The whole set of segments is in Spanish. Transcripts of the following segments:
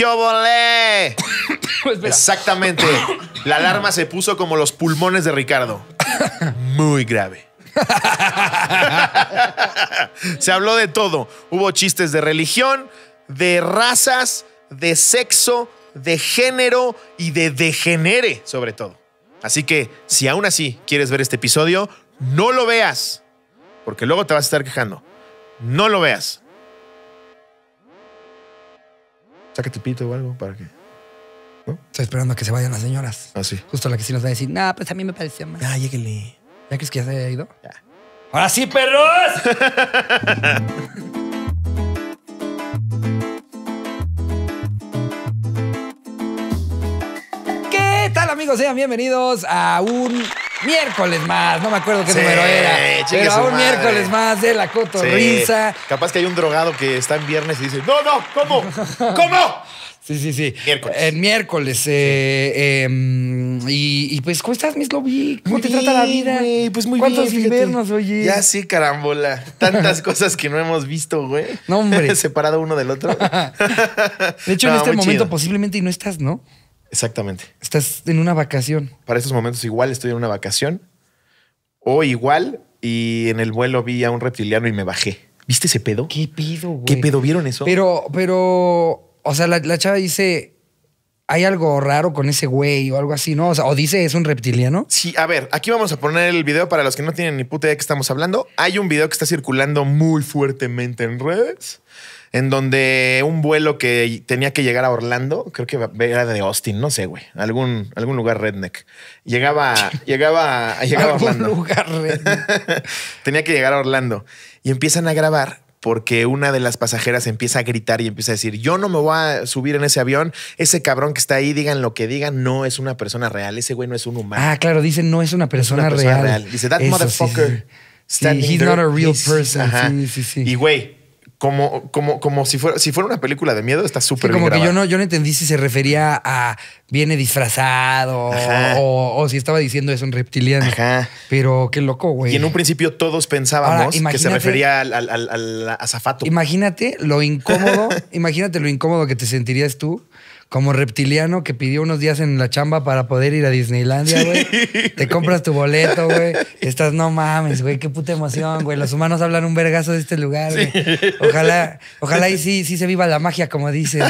qué volé Exactamente. La alarma se puso como los pulmones de Ricardo. Muy grave. se habló de todo. Hubo chistes de religión, de razas, de sexo, de género y de degenere, sobre todo. Así que, si aún así quieres ver este episodio, no lo veas. Porque luego te vas a estar quejando. No lo veas. sácate pito o algo para que. ¿no? Estoy esperando a que se vayan las señoras. Ah, sí. Justo la que sí nos va a decir, no, pues a mí me pareció mal. Ah, lléguenle. ¿Ya crees que ya se haya ido? Ya. ¡Ahora sí, perros! ¿Qué tal, amigos? Sean bienvenidos a un miércoles más, no me acuerdo qué número era. Pero aún miércoles más de la cotorriza. Capaz que hay un drogado que está en viernes y dice, no, no, ¿cómo? ¿Cómo? Sí, sí, sí. Miércoles. El eh, miércoles. Eh, em, y, pues, ¿cómo estás, Miss Lobby? ¿Cómo te trata la vida? pues muy ¿Cuántos bien. ¿Cuántos inviernos, oye? Ya sí, carambola. Tantas cosas que no hemos visto, güey. No, hombre. Separado uno del otro. de hecho, en este momento posiblemente y no estás, ¿no? Exactamente. Estás en una vacación. Para estos momentos igual estoy en una vacación o igual y en el vuelo vi a un reptiliano y me bajé. ¿Viste ese pedo? ¿Qué pedo, güey? ¿Qué pedo? ¿Vieron eso? Pero, pero, o sea, la, chava dice, hay algo raro con ese güey o algo así, ¿no? O, o dice, es un reptiliano. Sí, a ver, aquí vamos a poner el video para los que no tienen ni puta idea de qué estamos hablando. Hay un video que está circulando muy fuertemente en redes en donde un vuelo que tenía que llegar a Orlando, creo que era de Austin, no sé, güey, algún, algún lugar redneck. Llegaba, llegaba, llegaba a Orlando. tenía que llegar a Orlando. Y empiezan a grabar porque una de las pasajeras empieza a gritar y empieza a decir, yo no me voy a subir en ese avión, ese cabrón que está ahí, digan lo que digan, no es una persona real, ese güey no es un humano. Ah, claro, dice no es una persona, real. Dice, that motherfucker. he's not a real person. Y güey, como, como, como si fuera, si fuera una película de miedo, está súper bien. Como que yo no, yo no entendí si se refería a viene disfrazado o, si estaba diciendo es un reptiliano. Pero qué loco, güey. Y en un principio todos pensábamos que se refería al, al, al azafato. Imagínate lo incómodo, imagínate lo incómodo que te sentirías tú como reptiliano que pidió unos días en la chamba para poder ir a Disneylandia, güey. Te compras tu boleto, güey. Estás, no mames, güey, qué puta emoción, güey. Los humanos hablan un vergazo de este lugar, güey. Ojalá, ojalá y sí, sí se viva la magia, como dicen.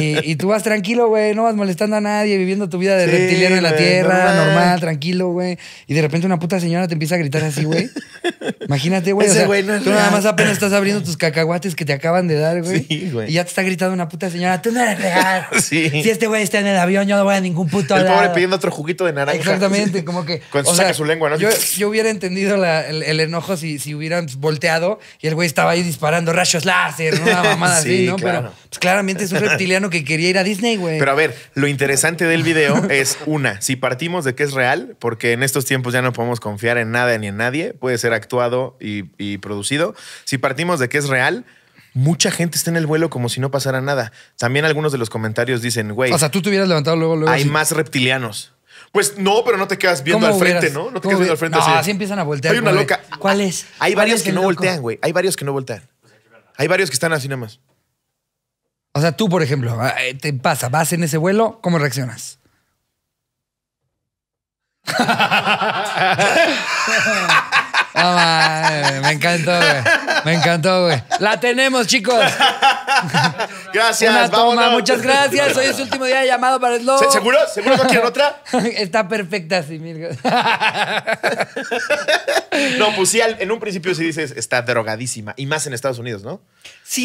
Y, tú vas tranquilo, güey, no vas molestando a nadie, viviendo tu vida de reptiliano en la tierra, normal, tranquilo, güey. Y de repente una puta señora te empieza a gritar así, güey. Imagínate, güey. tú nada más apenas estás abriendo tus cacahuates que te acaban de dar, güey. y ya te está gritando una puta señora, tú no eres real. Si este güey está en el avión, yo no voy a ningún puto el pobre pidiendo otro juguito de naranja. Exactamente, como que... Cuando se su lengua, ¿no? Yo, hubiera entendido el, enojo si, si hubieran volteado y el güey estaba ahí disparando rayos láser, una mamada así, ¿no? Pero pues, claramente es un reptiliano que quería ir a Disney, güey. Pero a ver, lo interesante del video es, una, si partimos de que es real, porque en estos tiempos ya no podemos confiar en nada ni en nadie, puede ser actuado y, y producido. Si partimos de que es real mucha gente está en el vuelo como si no pasara nada. También algunos de los comentarios dicen, güey. O sea, tú te hubieras levantado luego, Hay más reptilianos. Pues no, pero no te quedas viendo al frente, ¿no? No te quedas viendo al frente no, así. empiezan a voltear. Hay una loca. ¿Cuál es? Hay varios que no voltean, güey. Hay varios que no voltean. Hay varios que están así nada más. O sea, tú, por ejemplo, ah, eh, te pasa, vas en ese vuelo, ¿cómo reaccionas? me encantó, güey. Me encantó, güey. La tenemos, chicos. Gracias, vamos. Muchas gracias. Hoy es su último día de llamado para Slow. ¿Seguro? ¿Seguro que quieren otra? Está perfecta, sí, no, pues sí, en un principio sí dices, está drogadísima. Y más en Estados Unidos, ¿no?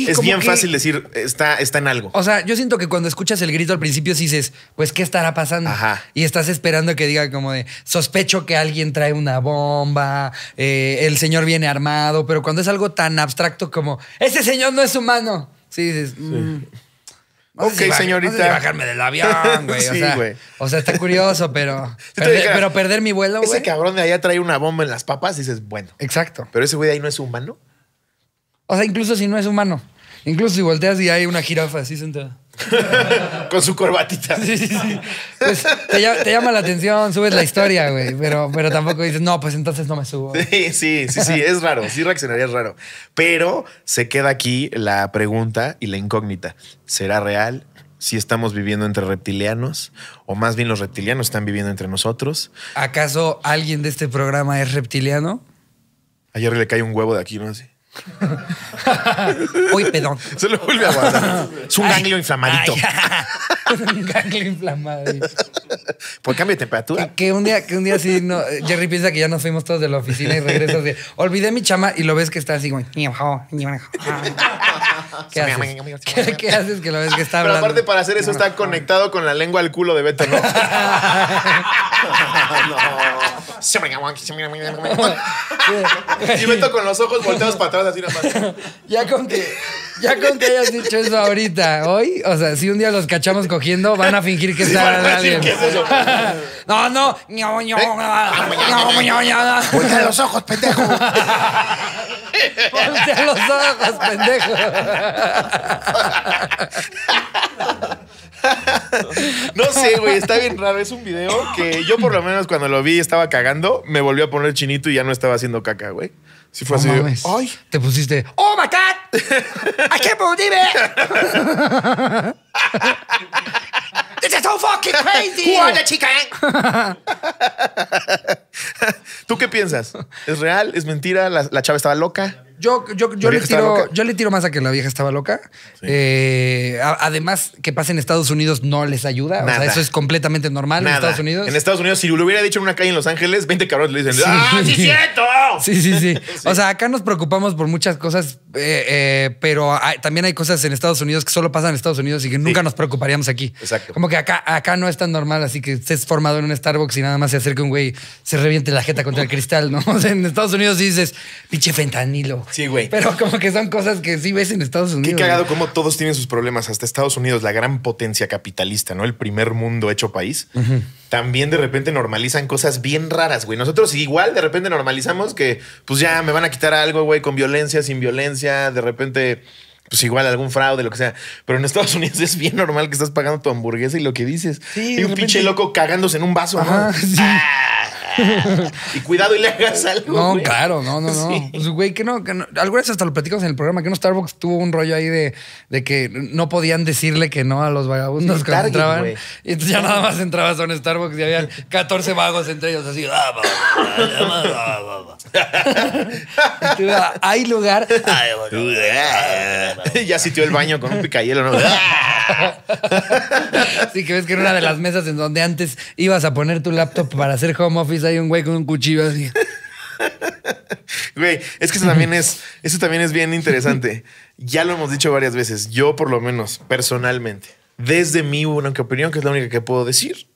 es bien fácil decir, está, está en algo. O sea, yo siento que cuando escuchas el grito al principio sí dices, pues, ¿qué estará pasando? Y estás esperando que diga como de, sospecho que alguien trae una bomba, eh, el señor viene armado, pero cuando es algo tan abstracto como, ese señor no es humano, sí dices... Mm, ok, señorita. bajarme del avión, güey. o, sea, está curioso, pero. pero perder mi vuelo, Ese cabrón de allá trae una bomba en las papas, dices, bueno. Exacto. Pero ese güey de ahí no es humano. O sea, incluso si no es humano. Incluso si volteas y hay una jirafa así sentada. Con su corbatita. Pues te, llama, la atención, subes la historia, güey. Pero, pero tampoco dices, no, pues entonces no me subo. Sí, sí, sí, sí, es raro. Sí reaccionaría, es raro. Pero se queda aquí la pregunta y la incógnita. ¿Será real? si estamos viviendo entre reptilianos o más bien los reptilianos están viviendo entre nosotros. ¿Acaso alguien de este programa es reptiliano? Ayer le cae un huevo de aquí, ¿no? sé. Uy, perdón. Se lo vuelve a guardar. Es un ganglio inflamadito. un ganglio inflamadito. Por pues cambio de temperatura. Que, un día, que un día sí, no, Jerry piensa que ya nos fuimos todos de la oficina y regresas de olvidé mi chama y lo ves que está así, güey. ¿Qué haces? que lo ves que está hablando? Pero aparte, para hacer eso, está conectado con la lengua al culo de Beto, ¿no? no. Y Beto con los ojos volteados para atrás, así nada Ya ya con que hayas dicho eso ahorita, hoy, o sea, si un día los cachamos cogiendo, van a fingir que está bien. ¿Eh? no. no, no. no. No, los ojos, pendejo. los ojos, pendejo. No sé, güey, está bien raro. Es un video que yo por lo menos cuando lo vi estaba cagando, me volvió a poner chinito y ya no estaba haciendo caca, güey. Si fue así, ¡ay! Te pusiste, ¡Oh, my God! ¡I can't believe it! ¡This is so fucking crazy! ¿Cuál are the chicken? ¿Tú qué piensas? ¿Es real? ¿Es mentira? ¿La, la chava estaba loca? Yo, yo, le tiro, yo le tiro más a que la vieja estaba loca. Eh, además, que pase en Estados Unidos no les ayuda. O sea, eso es completamente normal en Estados Unidos. En Estados Unidos, si lo hubiera dicho en una calle en Los Ángeles, 20 cabrones le dicen, ¡ah, sí, siento! Sí, sí, sí, O sea, acá nos preocupamos por muchas cosas, eh, eh, pero también hay cosas en Estados Unidos que solo pasan en Estados Unidos y que nunca nos preocuparíamos aquí. Exacto. Como que acá, acá no es tan normal, así que estés formado en un Starbucks y nada más se acerca un güey, se reviente la jeta con contra el cristal, ¿no? O sea, en Estados Unidos dices, pinche fentanilo. Sí, güey. Pero como que son cosas que sí ves en Estados Unidos. Qué cagado como todos tienen sus problemas. Hasta Estados Unidos, la gran potencia capitalista, ¿no? El primer mundo hecho país. También de repente normalizan cosas bien raras, güey. Nosotros igual de repente normalizamos que, pues ya me van a quitar algo, güey, con violencia, sin violencia. De repente pues igual algún fraude, lo que sea. Pero en Estados Unidos es bien normal que estás pagando tu hamburguesa y lo que dices. y un pinche loco cagándose en un vaso. ¿no? sí. Ah. y cuidado y le hagas algo. No, claro, no, no, no. Pues, güey, que no, que no. hasta lo platicamos en el programa, que no Starbucks tuvo un rollo ahí de, de que no podían decirle que no a los vagabundos que entraban. Y entonces ya nada más entrabas a un Starbucks y había 14 vagos entre ellos así. Hay lugar. ya sitió el baño con un picayelo, ¿no? sí, que ves que en una de las mesas en donde antes ibas a poner tu laptop para hacer home office hay un güey con un cuchillo así. Güey, es que eso también es, eso también es bien interesante. Ya lo hemos dicho varias veces, yo por lo menos, personalmente, desde mi única opinión, que es la única que puedo decir,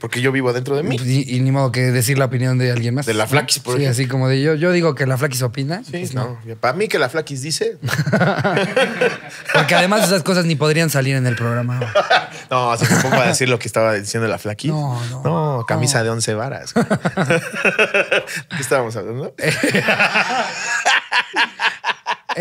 porque yo vivo dentro de mí. Y, ni modo que decir la opinión de alguien más. De la Flaquis, por Sí, así como de yo. Yo digo que la Flaquis opina. Sí, pues no. Para mí que la Flaquis dice. Porque además esas cosas ni podrían salir en el programa. no, se me pongo a decir lo que estaba diciendo la Flaquis. No, no, no. camisa de once varas. ¿Qué estábamos hablando?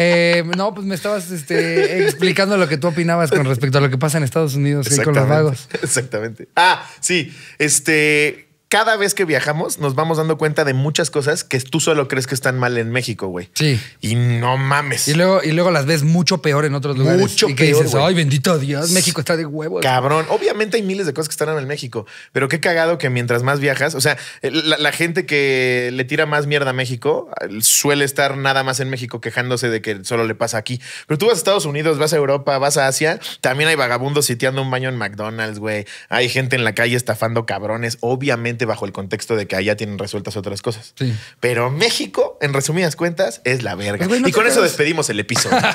Eh, no, pues me estabas este, explicando lo que tú opinabas con respecto a lo que pasa en Estados Unidos con los vagos. Exactamente. Ah, sí. Este cada vez que viajamos nos vamos dando cuenta de muchas cosas que tú solo crees que están mal en México, güey. Sí. Y no mames. Y luego, y luego las ves mucho peor en otros lugares. Mucho y peor. Dices, Ay, bendito Dios, México está de huevos. Cabrón. Obviamente hay miles de cosas que están mal en México, pero qué cagado que mientras más viajas, o sea, la, la, gente que le tira más mierda a México suele estar nada más en México quejándose de que solo le pasa aquí. Pero tú vas a Estados Unidos, vas a Europa, vas a Asia, también hay vagabundos sitiando un baño en McDonald's, güey. Hay gente en la calle estafando cabrones. Obviamente bajo el contexto de que allá tienen resueltas otras cosas. Pero México, en resumidas cuentas, es la verga. y con eso despedimos el episodio.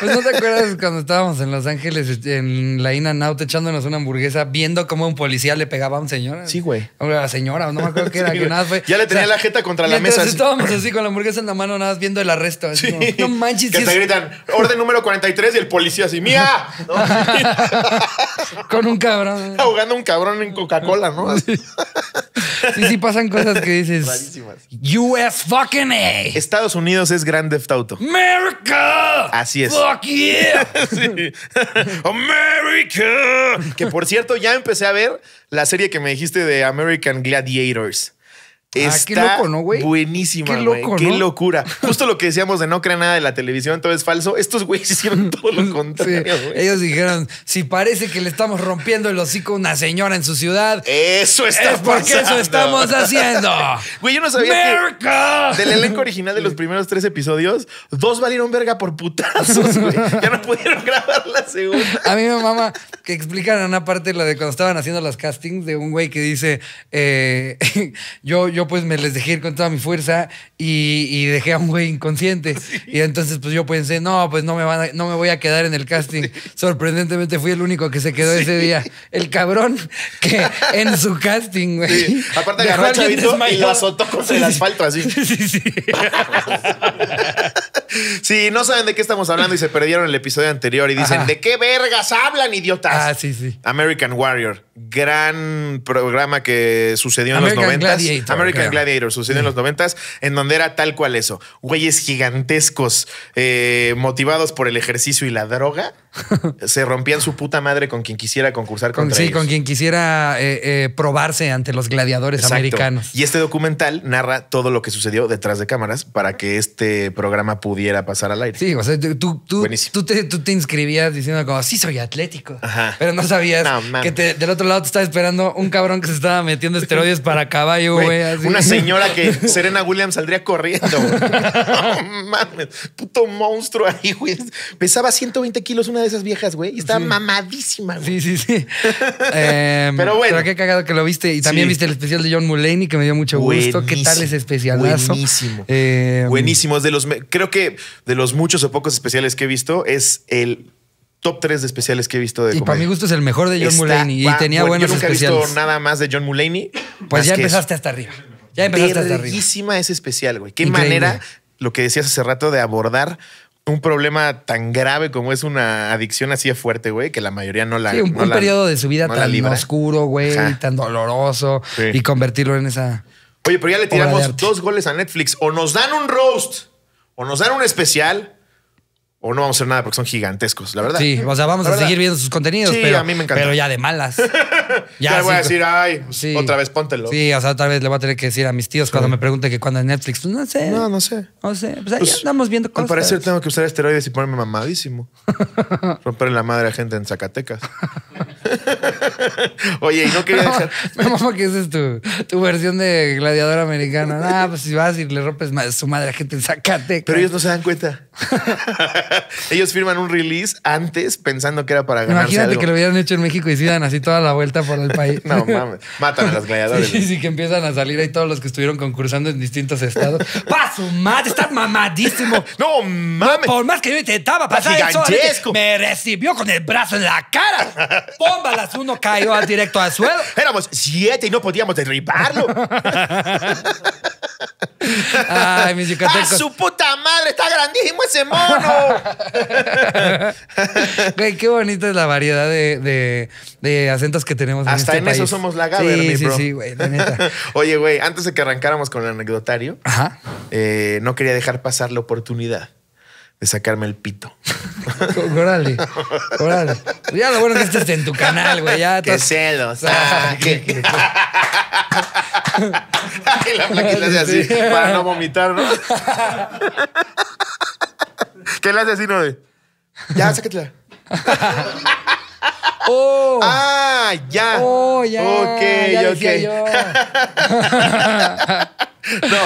Pues no te acuerdas cuando estábamos en Los Ángeles, en la Ina Naut, echándonos una hamburguesa, viendo cómo un policía le pegaba a un señor. Sí, güey. A la señora, no me acuerdo qué era, Ya le tenía la jeta contra la mesa. Estábamos así con la hamburguesa en la mano, nada más viendo el arresto. no manches. Que te gritan, orden número 43 y el policía así, ¡mía! con un cabrón. ¿eh? Ahogando un cabrón en Coca-Cola, ¿no? Así sí, sí pasan cosas que dices. US fucking A. Estados Unidos es Grand Theft Auto. America. Así es. Fuck yeah. America. Que por cierto, ya empecé a ver la serie que me dijiste de American Gladiators. Ah, está güey? Buenísima, qué, qué locura. Justo lo que decíamos de no crea nada de la televisión, todo es falso. Estos güeyes hicieron todo lo contrario. Ellos dijeron: si parece que le estamos rompiendo el hocico a una señora en su ciudad. Eso está es porque eso estamos haciendo. Güey, yo no sabía que del elenco original de los primeros tres episodios, dos valieron verga por putazos, güey. Ya no pudieron grabar la segunda. A mí mi mamá, que explican una parte la de cuando estaban haciendo las castings de un güey que dice: eh, Yo, yo pues me les dejé ir con toda mi fuerza y, dejé a un güey inconsciente. Y entonces pues yo pensé, no, pues no me, van no me voy a quedar en el casting. Sorprendentemente fui el único que se quedó ese día. El cabrón que en su casting, güey. Aparte agarró el Chavito y lo azotó con el asfalto así. Sí, no saben de qué estamos hablando y se perdieron el episodio anterior y dicen, ¿de qué vergas hablan, idiotas? Ah, sí, sí. American Warrior gran programa que sucedió en los 90. American Gladiator sucedió en los 90, en donde era tal cual eso. Güeyes gigantescos eh, motivados por el ejercicio y la droga se rompían su puta madre con quien quisiera concursar con, contra Sí, con quien quisiera eh, eh, probarse ante los gladiadores americanos. Y este documental narra todo lo que sucedió detrás de cámaras para que este programa pudiera pasar al aire. Sí, o sea, tú, tú, tú, te, inscribías diciendo como, sí, soy atlético. Pero no sabías que del otro lado te estaba esperando un cabrón que se estaba metiendo esteroides para caballo, güey. Una señora que Serena Williams saldría corriendo. puto monstruo ahí, Pesaba 120 kilos una esas viejas, güey, y estaba mamadísima, Sí, sí, sí. Em, pero bueno. Pero qué cagado que lo viste. Y también viste el especial de John Mulaney, que me dio mucho gusto. ¿Qué tal ese especialazo? Buenísimo. Em, buenísimo. Es de los, creo que de los muchos o pocos especiales que he visto, es el top 3 de especiales que he visto de Y para mi gusto es el mejor de John Mulaney. y tenía bueno, buenos Yo nunca he visto nada más de John Mulaney. Pues ya empezaste hasta arriba. Ya empezaste hasta arriba. ese especial, güey. Qué manera, lo que decías hace rato, de abordar un problema tan grave como es una adicción así fuerte, güey, que la mayoría no la. Sí, un, periodo de su vida tan oscuro, güey, tan doloroso y convertirlo en esa. Oye, pero ya le tiramos dos goles a Netflix. O nos dan un roast, o nos dan un especial, o no vamos a hacer nada porque son gigantescos, la verdad. Sí, o sea, vamos a seguir viendo sus contenidos. pero, a mí me Pero ya de malas. ya le voy a decir, ay, otra vez póntelo. Sí, o sea, otra vez le voy a tener que decir a mis tíos cuando me pregunten que cuándo es Netflix. no sé. No, no sé. No sé. Pues, ahí pues, andamos viendo cosas. Al parecer tengo que usar esteroides y ponerme mamadísimo. Romper la madre a gente en Zacatecas. Oye, y no quería decir Me mamo que es tu, tu versión de gladiador americano. Ah, pues si vas y le rompes su madre a gente en Zacatecas. Pero ellos no se dan cuenta. Ellos firman un release antes pensando que era para ganar. Imagínate que lo hubieran hecho en México y se dan así toda la vuelta por el país. no mames, matan a los gladiadores. Sí, sí, que empiezan a salir ahí todos los que estuvieron concursando en distintos estados. ¡Pa su madre! ¡Estás mamadísimo! ¡No mames! Por más que yo intentaba pasar eso, me recibió con el brazo en la cara. Pómbalas, uno cayó directo al suelo. Éramos siete y no podíamos derribarlo. Ay, mis yucatecos. su puta madre! ¡Está grandísimo ese mono! Güey, qué bonita es la variedad de, de, acentos que tenemos. Hasta en, este en eso somos la gaber, sí, sí, Sí, güey, neta. Oye, güey, antes de que arrancáramos con el anecdotario, eh, no quería dejar pasar la oportunidad de sacarme el pito. Órale, órale. Ya lo bueno que estés en tu canal, güey. Ya te celos. Ah, ah la plaquita así para no vomitar, ¿no? ¿Qué le hace así, no? Ya, sácatela. ¡Oh! ¡Ah, ya! ¡Oh, ya! Ok, ok. no.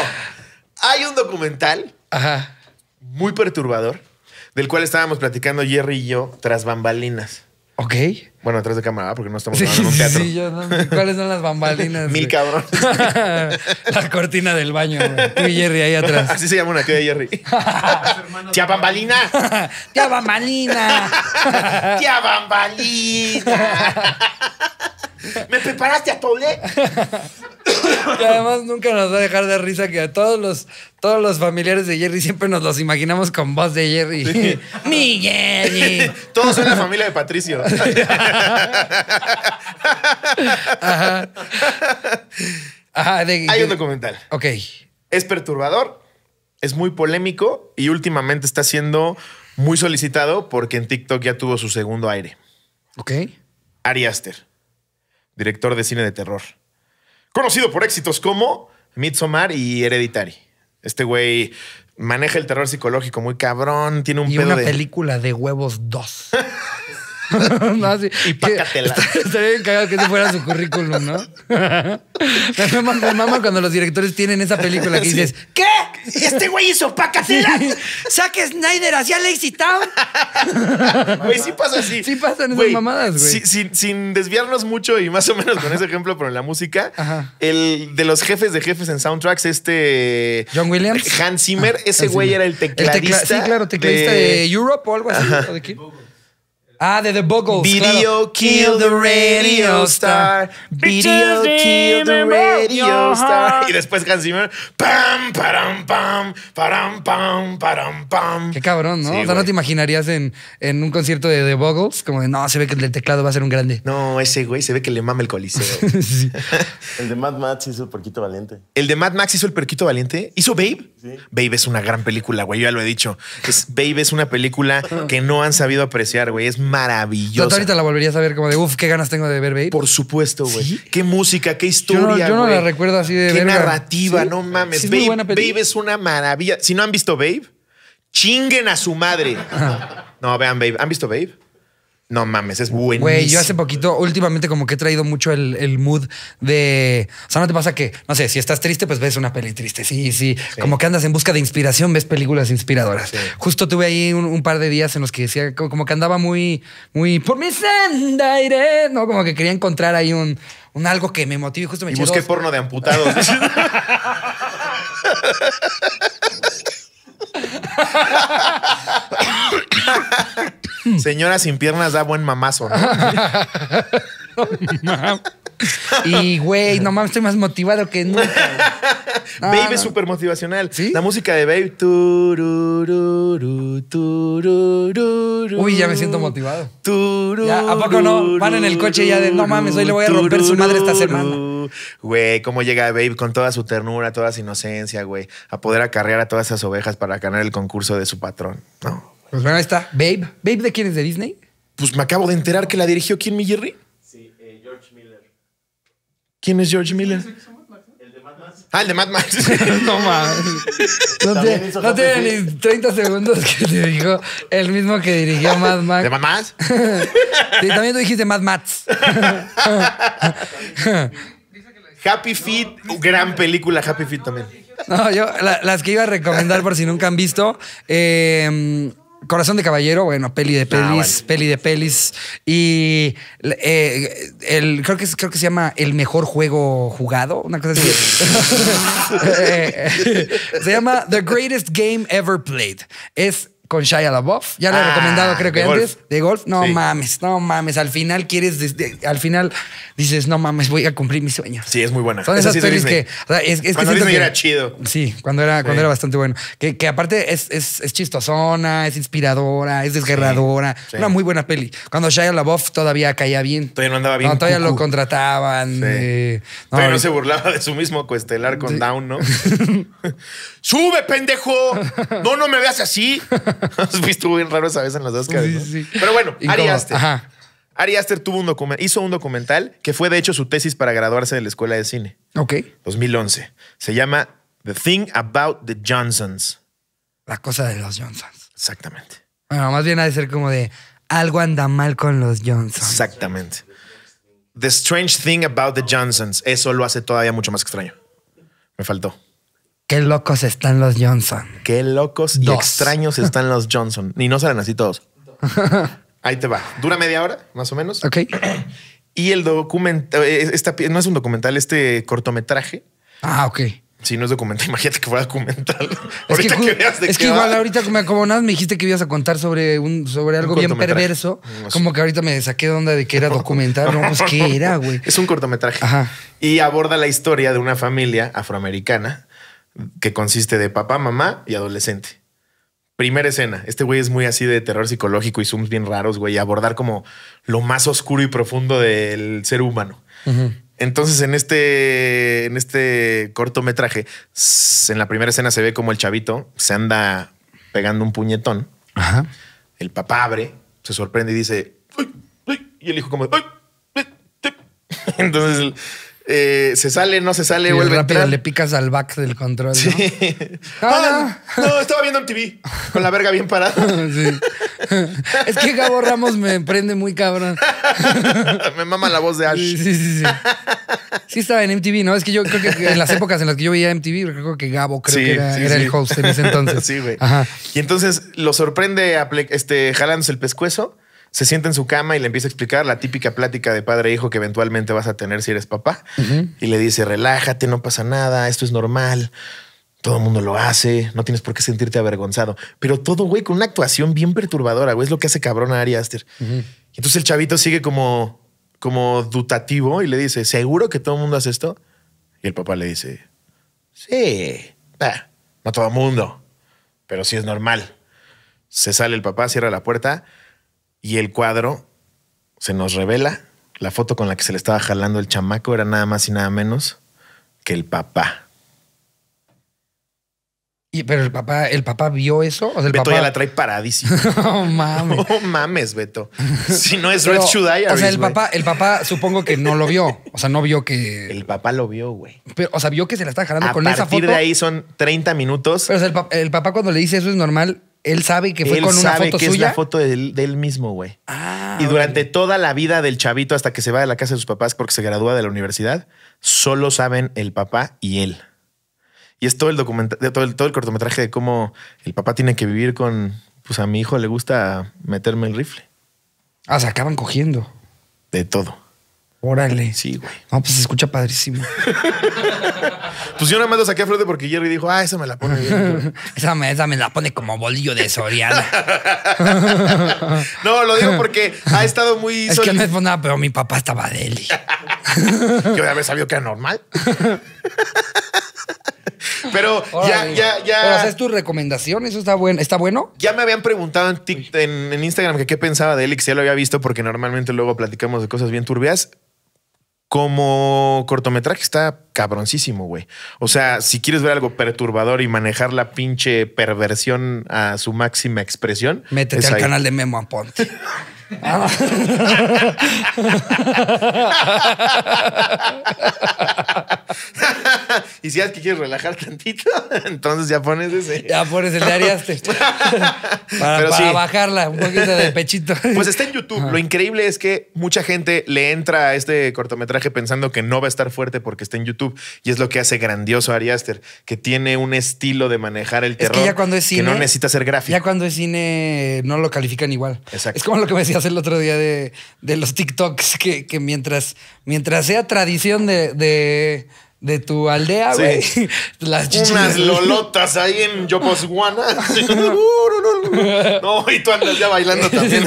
Hay un documental Ajá. muy perturbador del cual estábamos platicando Jerry y yo tras bambalinas. Ok. Bueno, atrás de cámara, porque no estamos sí, en un teatro. Sí, ¿Cuáles son las bambalinas? Mil cabrón. la cortina del baño, güey. Tú y Jerry ahí atrás. Así se llama una tía de Jerry. tía bambalina. tía bambalina. tía bambalina. ¿Me preparaste a toble? y además nunca nos va a dejar de risa que a todos los, todos los familiares de Jerry siempre nos los imaginamos con voz de Jerry. ¡Mi Jerry! todos son la familia de Patricio. Ajá. Hay un documental. Ok. Es perturbador, es muy polémico y últimamente está siendo muy solicitado porque en TikTok ya tuvo su segundo aire. Ok. Ari Aster, director de cine de terror. Conocido por éxitos como Midsommar y Hereditary. Este güey maneja el terror psicológico muy cabrón, tiene un y una película de huevos dos. y pacatelas estaría bien cagado que ese fuera su currículum, ¿no? me, mama, cuando los directores tienen esa película que dices, ¿qué? ¿Este güey hizo pácatela? ¿Saque Snyder hacia Lazy Town? Güey, sí pasa así. Sí pasan esas mamadas, güey. Sin, desviarnos mucho y más o menos con ese ejemplo, pero en la música, el de los jefes de jefes en soundtracks, este... John Williams. Hans Zimmer, ah, ese güey era el tecladista. El sí, claro, tecladista de... Europe o algo así. de quién? Ah, de The Buggles. Video kill the radio star. Video kill the radio star. Y después Hans Zimmer. Pam, param, pam, param, pam, param, pam. Qué cabrón, ¿no? o sea, no te imaginarías en, en, un concierto de The Buggles. Como de, no, se ve que el teclado va a ser un grande. No, ese güey se ve que le mama el coliseo. El de Mad Max hizo el perquito valiente. El de Mad Max hizo el perquito valiente. ¿Hizo Babe? Sí. Babe es una gran película, güey. Yo ya lo he dicho. Babe es una película que no han sabido apreciar, güey. Es maravilloso. ahorita la volverías a ver como de, uff, qué ganas tengo de ver Babe. Por supuesto, güey. Qué música, qué historia. Yo no, yo no la recuerdo así de Qué narrativa, no mames. Babe es una maravilla. Si no han visto Babe, chinguen a su madre. no, vean Babe. ¿Han visto Babe? No mames, es buenísimo. Güey, yo hace poquito, últimamente como que he traído mucho el, mood de... O sea, ¿no te pasa que, no sé, si estás triste, pues ves una peli triste? Sí, sí. Como que andas en busca de inspiración, ves películas inspiradoras. Justo tuve ahí un, par de días en los que decía, como, que andaba muy, muy... Por mi senda iré, ¿no? Como que quería encontrar ahí un, un algo que me motive. Justo me Y busqué porno de amputados. Hmm. Señora sin piernas da buen mamazo. y güey, no mames, estoy más motivado que nunca. Babe es súper motivacional. La música de Babe. Uy, ya me siento motivado. ¿A poco no? Van en el coche ya de no mames, hoy le voy a romper su madre esta semana. Güey, cómo llega Babe con toda su ternura, toda su inocencia, güey, a poder acarrear a todas esas ovejas para ganar el concurso de su patrón. No. Pues bueno, ahí está. Babe. ¿Babe de quién es? ¿De Disney? Pues me acabo de enterar que la dirigió. ¿Quién, mi Jerry? Sí, eh, George Miller. ¿Quién es George Miller? El de Mad Max. Ah, el de Mad Max. no mames. No, tiene ni 30 segundos que te dijo el mismo que dirigió Mad Max. ¿De Mad Max? sí, también tú dijiste Mad Max. Happy Feet, gran película, Happy Feet también. No, yo las que iba a recomendar por si nunca han visto. Eh, Corazón de Caballero, bueno, peli de ah, pelis, peli de pelis. Y eh, el, creo, que, creo que se llama El Mejor Juego Jugado, una cosa así. Eh, eh, se llama The Greatest Game Ever Played. Es con Shia LaBeouf. Ya lo he ah, recomendado, creo que antes, de golf. No mames, no mames. Al final quieres, al final dices, no mames, voy a cumplir mis sueños. Sí, es muy buena. Son esas que. O sea, es, que era chido. Sí, cuando era, cuando era bastante bueno. Que, aparte es, es, es, chistosona, es inspiradora, es desgarradora. Una muy buena peli. Cuando Shia LaBeouf todavía caía bien. Todavía no andaba bien. todavía lo contrataban. pero eh, no, no se burlaba de su mismo cuestelar con Down, ¿no? sube, pendejo. No, no me veas así. visto bien raro esa vez en las dos cabezas. Pero bueno, Ari Aster. Ari Aster tuvo un hizo un documental que fue de hecho su tesis para graduarse de la escuela de cine. Ok. 2011. Se llama The Thing About the Johnsons. La cosa de los Johnsons. Exactamente. Bueno, más bien ha de ser como de algo anda mal con los Johnsons. Exactamente. The Strange Thing About the Johnsons. Eso lo hace todavía mucho más extraño. Me faltó. Qué locos están los Johnson. Qué locos y extraños están los Johnson. Y no salen así todos. Ahí te va. Dura media hora, más o menos. Ok. Y el documental, eh, eh, esta no es un documental, este cortometraje. Ah, ok. Si no es documental, imagínate que fuera documental. Es que, veas es que igual ahorita me nada, me dijiste que ibas a contar sobre un sobre algo bien perverso. como que ahorita me saqué de onda de que era documental. No, pues qué era, güey. Es un cortometraje. Ajá. Y aborda la historia de una familia afroamericana que consiste de papá, mamá y adolescente. Primera escena. Este güey es muy así de terror psicológico y zooms bien raros, güey. Abordar como lo más oscuro y profundo del ser humano. Entonces, en este, en este cortometraje, en la primera escena se ve como el chavito se anda pegando un puñetón. Ajá. El papá abre, se sorprende y dice, y el hijo como, Entonces, eh, se sale, no se sale, vuelve rápido a entrar. le picas al back del control. Ah, ah, ¿no? no. estaba viendo MTV con la verga bien parada. Sí. Es que Gabo Ramos me prende muy cabrón. me mama la voz de Ash. Sí, sí, sí. Sí, estaba en MTV, ¿no? Es que yo creo que en las épocas en las que yo veía MTV, creo que Gabo creo que era, el host en ese entonces. Sí, güey. Y entonces lo sorprende este, jalándose el pescuezo se sienta en su cama y le empieza a explicar la típica plática de padre e hijo que eventualmente vas a tener si eres papá. Y le dice, relájate, no pasa nada, esto es normal. Todo el mundo lo hace, no tienes por qué sentirte avergonzado. Pero todo, güey, con una actuación bien perturbadora, güey, es lo que hace cabrón a Ari Aster. Entonces el chavito sigue como, como dutativo y le dice, ¿seguro que todo el mundo hace esto? Y el papá le dice, sí, no todo el mundo, pero sí es normal. Se sale el papá, cierra la puerta y el cuadro se nos revela. La foto con la que se le estaba jalando el chamaco era nada más y nada menos que el papá. Y, pero el papá, el papá vio eso. O el Beto ya la trae paradísimo. No mames. No mames, Beto. Si no es Red Shoe O sea, el papá, el papá supongo que no lo vio. O sea, no vio que. El papá lo vio, güey. Pero, o sea, vio que se la estaba jalando con esa foto. A partir de ahí son 30 minutos. Pero el, papá cuando le dice eso es normal. Él sabe que fue con una sabe foto que es la foto de él, mismo, güey. Ah, y durante toda la vida del chavito hasta que se va a la casa de sus papás porque se gradúa de la universidad, solo saben el papá y él. Y es todo el todo el cortometraje de cómo el papá tiene que vivir con, pues a mi hijo le gusta meterme el rifle. Ah, se acaban cogiendo. De todo. Órale. Sí, güey. No, pues se escucha padrísimo. pues yo nada más lo saqué a flote porque Jerry dijo, ah, esa me la pone esa, me, la pone como bolillo de Soriana. no, lo digo porque ha estado muy... Es que no es nada, pero mi papá estaba deli. yo ya me sabido que era normal. Pero ya, ya, ya. Pero haces tu recomendación, eso está bueno. ¿Está bueno? Ya me habían preguntado en, en, Instagram que qué pensaba de él que si ya lo había visto, porque normalmente luego platicamos de cosas bien turbias. Como cortometraje está cabroncísimo, güey. O sea, si quieres ver algo perturbador y manejar la pinche perversión a su máxima expresión. Métete al canal de Memo Aponte. y si es que quieres relajar tantito, entonces ya pones ese. Ya pones el de para, bajarla un poquito de pechito. Pues está en YouTube. Lo increíble es que mucha gente le entra a este cortometraje pensando que no va a estar fuerte porque está en YouTube. Y es lo que hace grandioso a que tiene un estilo de manejar el terror. que cuando es no necesita ser gráfico. Ya cuando es cine no lo califican igual. Exacto. Es como lo que me decía el otro día de, los TikToks que, que mientras, mientras sea tradición de de tu aldea, güey. Las Unas lolotas ahí en Yoposguana. no, y tú andas ya bailando también.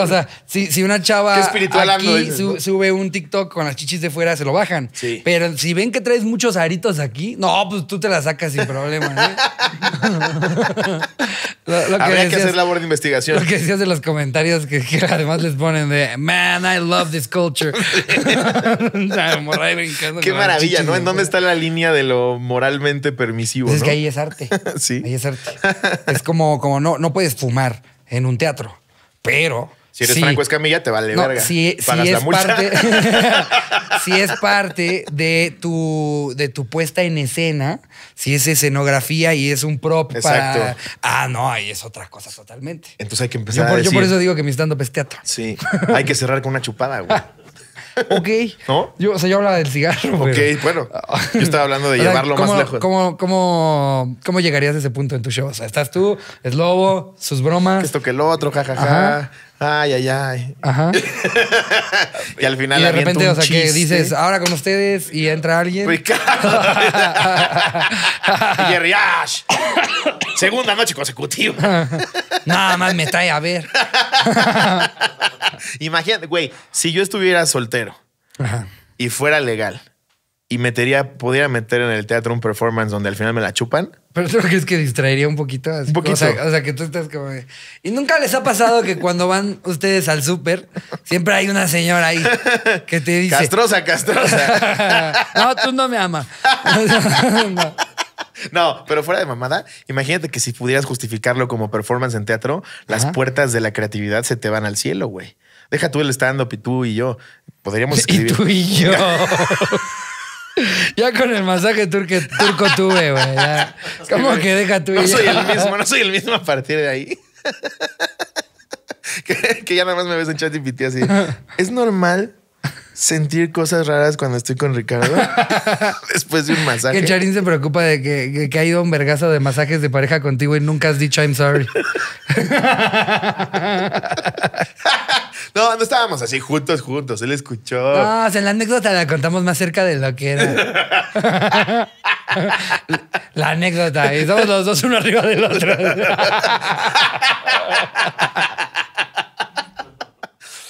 O sea, si, si una chava espiritual aquí sube un TikTok con las chichis de fuera, se lo bajan. Sí. Pero si ven que traes muchos aritos aquí, no, pues tú te las sacas sin problema. ¿eh? Habría que hacer labor de investigación. porque que decías de los comentarios que, además les ponen de, man, I love this culture. me encanta maravilla, ¿no? ¿En dónde está la línea de lo moralmente permisivo? Pues es que ahí es arte. sí. Ahí es arte. Es como, como no, no puedes fumar en un teatro, pero. Si eres sí. Franco Escamilla, te vale verga. Si, e, es Parte, si es parte de tu, de tu puesta en escena, si es escenografía y es un prop Exacto. Ah, no, ahí es otra cosa totalmente. Entonces hay que empezar yo por, a Yo por eso digo que mi stand-up es teatro. Sí. Hay que cerrar con una chupada, güey. Ok. ¿No? Yo, o sea, yo hablaba del cigarro. Ok, bueno. Yo estaba hablando de llevarlo más lejos. ¿cómo, cómo, cómo llegarías a ese punto en tu show? O sea, estás tú, es Lobo, sus bromas. Esto que el otro, jajaja. Ay, ay, ay. Ajá. y al final. Y de repente, o sea, que dices, ahora con ustedes y entra alguien. y Jerry Segunda noche consecutiva. Nada más me trae a ver. Imagínate, güey, si yo estuviera soltero y fuera legal y metería, podría meter en el teatro un performance donde al final me la chupan. Pero creo que es que distraería un poquito. O sea, que tú estás como. Y nunca les ha pasado que cuando van ustedes al súper, siempre hay una señora ahí que te dice. Castrosa, castrosa. no, tú no me amas. no. pero fuera de mamada, imagínate que si pudieras justificarlo como performance en teatro, las puertas de la creatividad se te van al cielo, güey. Deja tú el stand-up y tú y yo. Podríamos escribir. Y tú y yo. Ya con el masaje turco tuve, güey. ¿Cómo que deja tu No soy el mismo, no soy el mismo a partir de ahí. que, ya nada más me ves en chat y pité así. ¿Es normal sentir cosas raras cuando estoy con Ricardo después de un masaje. Que Charín se preocupa de que, que, que ha ido un vergazo de masajes de pareja contigo y nunca has dicho I'm sorry. No, no estábamos así juntos, juntos. Él escuchó. No, o la anécdota la contamos más cerca de lo que era. la anécdota. Y todos los dos uno arriba del otro.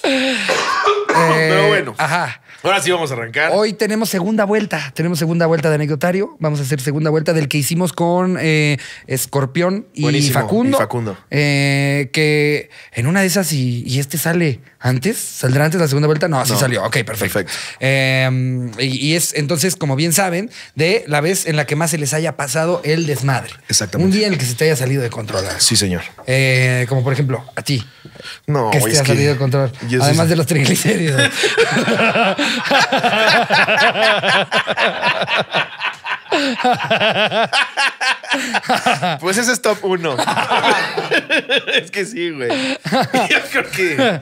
Pero eh, bueno. Ajá. Ahora sí vamos a arrancar. Hoy tenemos segunda vuelta. Tenemos segunda vuelta de anecdotario. Vamos a hacer segunda vuelta del que hicimos con eh, Escorpión y Facundo. Y Facundo. Eh, que en una de esas, y este sale ¿Antes? ¿Saldrá antes la segunda vuelta? No, así salió. Ok, perfecto. Em, y, es entonces, como bien saben, de la vez en la que más se les haya pasado el desmadre. Exactamente. Un día en el que se te haya salido de control. Sí, señor. Eh, como por ejemplo, a ti. No, que se te ha salido de control. Además de los triglicéridos. Pues ese es top uno. es que sí, güey. Yo creo que.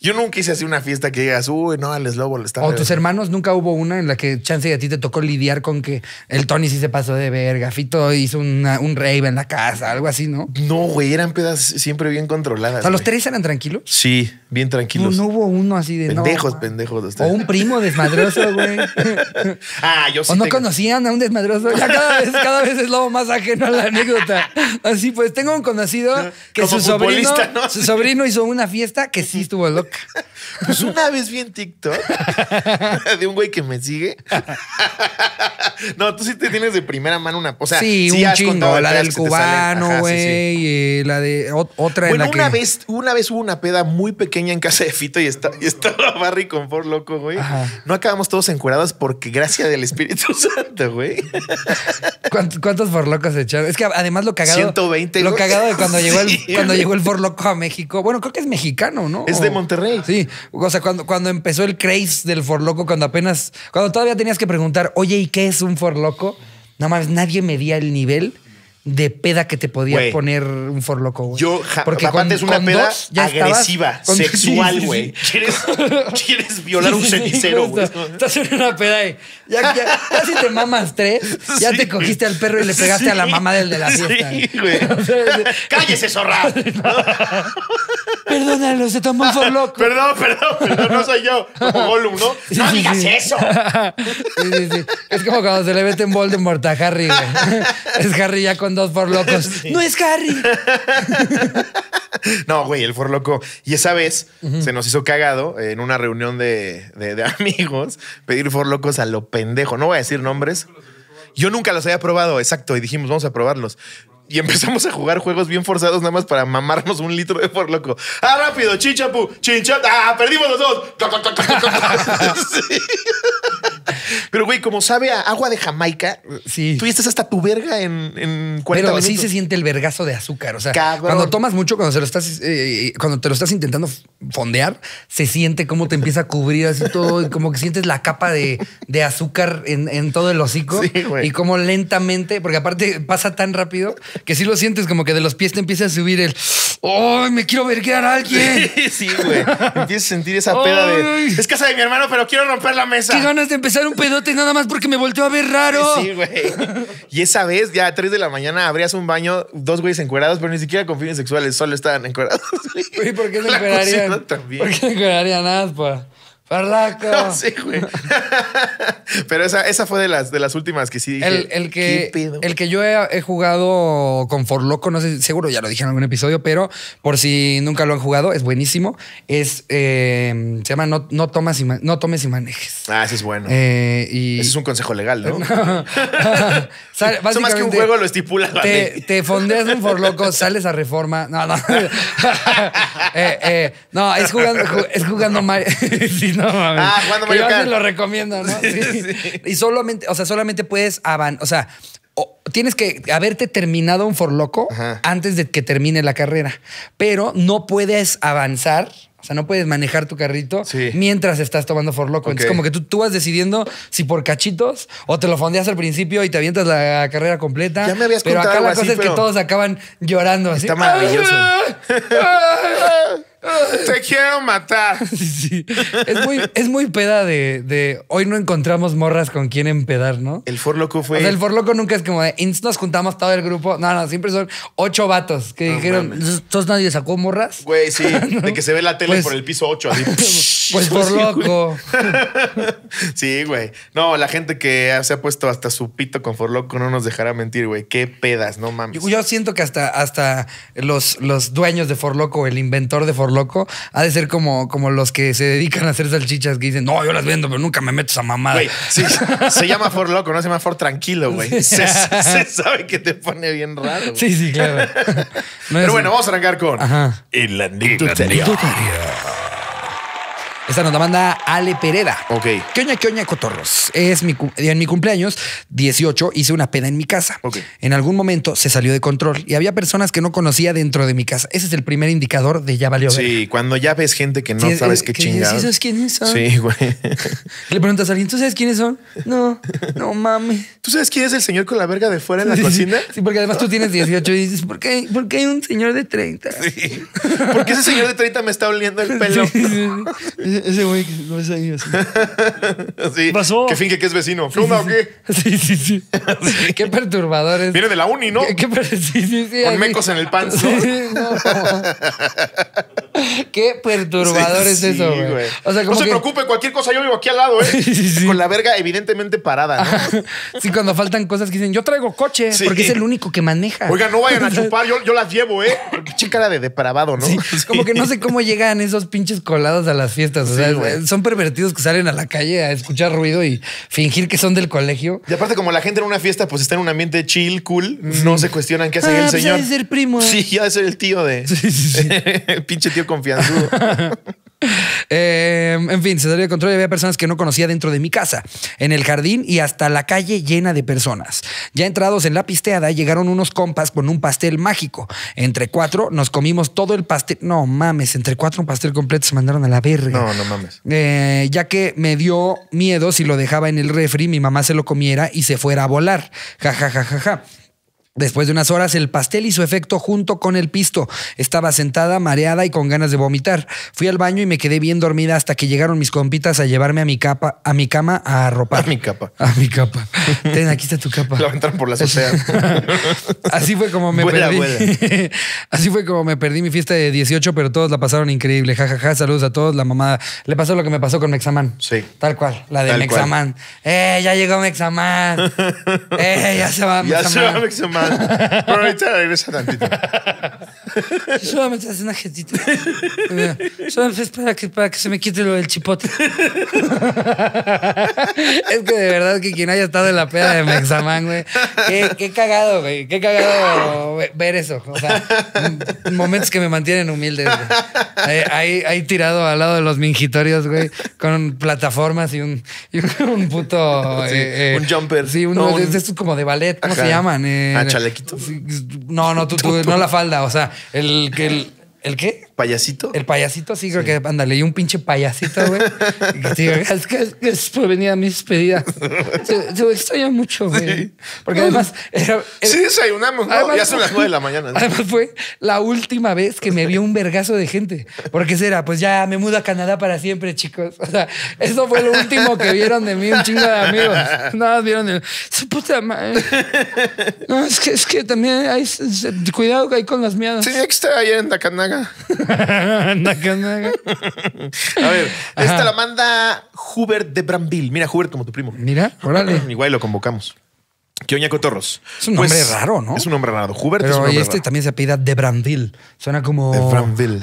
Yo nunca hice así una fiesta que digas, uy, no, al Slobo le está. O tus hermanos nunca hubo una en la que chance y a ti te tocó lidiar con que el Tony sí se pasó de verga, Fito hizo un rave en la casa, algo así, ¿no? No, güey, eran pedas siempre bien controladas. O los tres eran tranquilos. Sí, bien tranquilos. No, hubo uno así de. Pendejos, pendejos O un primo desmadroso, güey. ah, yo sí. O no conocían a un desmadroso. cada vez, cada vez es lobo más ajeno a la anécdota. Así pues, tengo un conocido que su sobrino, su sobrino hizo una fiesta que sí estuvo loco Pues una vez vi en TikTok de un güey que me sigue. no, tú sí te tienes de primera mano una. O sí, un chingo, la del cubano, güey. Eh, la de otra en la una vez, una vez hubo una peda muy pequeña en casa de Fito y, y estaba Barry Ford loco, güey. No acabamos todos encurados porque gracias del Espíritu Santo, güey. ¿Cuántos, forlocas forlocos echaron? Es que además lo cagado. 120. Lo cagado de cuando llegó el, cuando llegó el forloco a México. Bueno, creo que es mexicano, ¿no? Es de Monterrey. Sí, o sea, cuando, cuando empezó el craze del forloco, cuando apenas, cuando todavía tenías que preguntar, oye, ¿y qué es un forloco? Nada más nadie medía el nivel de peda que te podía poner un forloco, güey. Yo, ja, porque aparte es una peda agresiva, sexual, güey. ¿Quieres, ¿Quieres, violar un cenicero, güey? Estás en una peda y ya, ya casi te mamas tres, ya te cogiste al perro y le pegaste a la mamá del de la fiesta. güey. ¡Cállese, zorra! Perdónalo, se tomó un forloco. Perdón, perdón, perdón, no soy yo. Como Gollum, ¿no? ¡No digas eso! Es como cuando se le mete en Voldemort a Harry, güey. Es Harry ya cuando los forlocos. No es Harry. no, güey, el forloco. Y esa vez se nos hizo cagado en una reunión de, amigos pedir forlocos a lo pendejo. No voy a decir nombres. Yo nunca los había probado, exacto. Y dijimos, vamos a probarlos y empezamos a jugar juegos bien forzados nada más para mamarnos un litro de forloco. Ah, rápido, chinchapu, Chinchapu ah, perdimos los dos. Pero, güey, como sabe a agua de Jamaica, sí. tú estás hasta tu verga en, en Pero sí se siente el vergazo de azúcar. O sea, cuando tomas mucho, cuando se lo estás, eh, eh, cuando te lo estás intentando fondear, se siente cómo te empieza a cubrir así todo, como que sientes la capa de, azúcar en, todo el hocico. y como lentamente, porque aparte pasa tan rápido que sí lo sientes como que de los pies te empieza a subir el ay me quiero verguear a alguien! Sí, güey. empiezas a sentir esa peda de. Es casa de mi hermano, pero quiero romper la mesa. Qué ganas de un pedote nada más porque me volteó a ver raro. Y esa vez, ya a 3 de la mañana, abrías un baño, dos güeyes encuerados, pero ni siquiera con fines sexuales, solo estaban encuerados. y ¿por qué se encuerarían? ¿Por qué nada, pa? Pues. Parlaco. sí, güey. Pero esa, fue de las, de las últimas que sí dije. El, que, el que yo he, jugado con Forloco, no sé, seguro ya lo dije en algún episodio, pero por si nunca lo han jugado, es buenísimo. Es, eh, se llama no, no, tomas y, no tomes y manejes. Ah, ese es bueno. Eh, ese es un consejo legal, ¿no? Eso más que un juego lo estipula te, Te fondeas un Forloco, sales a reforma. No, no. Eh, no, es jugando, es jugando no mames. Ah, cuando lo recomiendo, ¿no? Y solamente, o sea, solamente puedes avanzar. O sea, tienes que haberte terminado un forloco antes de que termine la carrera, pero no puedes avanzar. O sea, no puedes manejar tu carrito mientras estás tomando forloco. Es como que tú, vas decidiendo si por cachitos o te lo fondeas al principio y te avientas la carrera completa. Ya me habías pero acá la cosa es que todos acaban llorando. Está maravilloso. Te quiero matar. Es, muy, es muy peda de, hoy no encontramos morras con quien empedar, ¿no? El forloco fue. el forloco nunca es como de nos juntamos todo el grupo. No, no, siempre son ocho vatos que dijeron, todos nadie sacó morras? Güey, sí, de que se ve la tele pues por el piso ocho. pues, pues forloco loco. sí, güey. No, la gente que se ha puesto hasta su pito con forloco no nos dejará mentir, güey. Qué pedas, no mames. Yo, siento que hasta, hasta los, los dueños de forloco, el inventor de forloco, loco, ha de ser como, como los que se dedican a hacer salchichas que dicen, no, yo las vendo, pero nunca me meto esa mamada. se llama for loco, no se llama for tranquilo, güey. Se, sabe que te pone bien raro. Sí, sí, claro. pero bueno, vamos a arrancar con Ajá. el esta nos la manda Ale Pereda. Ok. ¿Qué oña, oña, cotorros? Es mi, en mi cumpleaños, 18, hice una peda en mi casa. Ok. En algún momento se salió de control y había personas que no conocía dentro de mi casa. Ese es el primer indicador de ya valió. Sí, cuando ya ves gente que no sabes qué chingados. ¿Sí sabes quiénes son? Sí, güey. Le preguntas a alguien, ¿tú sabes quiénes son? No, no mames. ¿Tú sabes quién es el señor con la verga de fuera en la cocina? Sí, porque además tú tienes 18 y dices, ¿por qué, ¿por qué hay un señor de 30? Sí. ¿Por qué ese señor de 30 me está oliendo el pelo? Ese, güey que no es ahí así. sí. pasó? Que finge que es vecino. ¿Fluma o qué? Sí, sí, sí. Qué perturbador es. Viene de la uni, ¿no? sí, sí, sí, Con mecos en el pan. sí, Qué perturbador es eso, O sea, No se preocupe, cualquier cosa yo vivo aquí al lado, ¿eh? Con la verga evidentemente parada, ¿no? Sí, cuando faltan cosas que dicen, yo traigo coche, porque es el único que maneja. Oiga, no vayan a chupar, yo, las llevo, ¿eh? chica era de depravado, ¿no? es Como que no sé cómo llegan esos pinches colados a las fiestas, eh, son pervertidos que salen a la calle a escuchar ruido y fingir que son del colegio. Y aparte, como la gente en una fiesta, pues está en un ambiente chill, cool, no se cuestionan qué hace el ah, pues, señor. primo. Sí, ya de ser el tío de. Pinche tío confianzudo. Eh, en fin, se salió de control y había personas que no conocía dentro de mi casa, en el jardín y hasta la calle llena de personas. Ya entrados en la pisteada, llegaron unos compas con un pastel mágico. Entre cuatro nos comimos todo el pastel. No mames, entre cuatro un pastel completo se mandaron a la verga. No, no mames. Eh, ya que me dio miedo si lo dejaba en el refri, mi mamá se lo comiera y se fuera a volar. Ja, ja, ja, ja, ja. Después de unas horas, el pastel hizo efecto junto con el pisto. Estaba sentada, mareada y con ganas de vomitar. Fui al baño y me quedé bien dormida hasta que llegaron mis compitas a llevarme a mi capa, a mi cama a arropar. A mi capa. A mi capa. Ten, aquí está tu capa. La entrar por la azotea. Así fue como me perdí. Así fue como me perdí mi fiesta de 18, pero todos la pasaron increíble. jajaja Saludos a todos. La mamá le pasó lo que me pasó con Mexamán Sí. Tal cual. La de Mexamán ¡Eh! Ya llegó Mexamán ¡Eh! Ya se va Mexamán Ya se va Mexamán 프로이터 이거 차단비다. Yo me una jetita. para que, para que se me quite lo del chipote. es que de verdad que quien haya estado en la peda de Mexamán, güey. Qué, cagado, güey. Qué cagado ver eso. O sea, momentos que me mantienen humildes, Ahí, tirado al lado de los mingitorios, güey, con plataformas y un, un puto. Eh, eh, un jumper. Sí, uno un... de estos como de ballet. ¿Cómo se llaman? Eh, ah, chalequito. No, no, tú, no la falda. O sea, el que el, el qué? ¿Payasito? El payasito, sí, creo que, ándale, y un pinche payasito, güey. que es que es por venir a mi despedida. Se, extraña mucho, güey. Porque además... Era, sí, desayunamos, ¿no? Además, ya son las nueve de la mañana. Además fue la última vez que me vio un vergazo de gente. Porque será, pues ya me mudo a Canadá para siempre, chicos. O sea, eso fue lo último que vieron de mí un chingo de amigos. Nada más vieron el... ¡Su puta madre! No, es que, es que también hay... Cuidado que hay con las miedas. Sí, que estar ahí en la A ver, esta la manda Hubert de Bramville. Mira, Hubert como tu primo. Mira, órale. Igual lo convocamos. ¿Qué oña cotorros? Es un nombre pues, raro, ¿no? Es un nombre raro. Hubert es un este también se apida de Bramville Suena como. De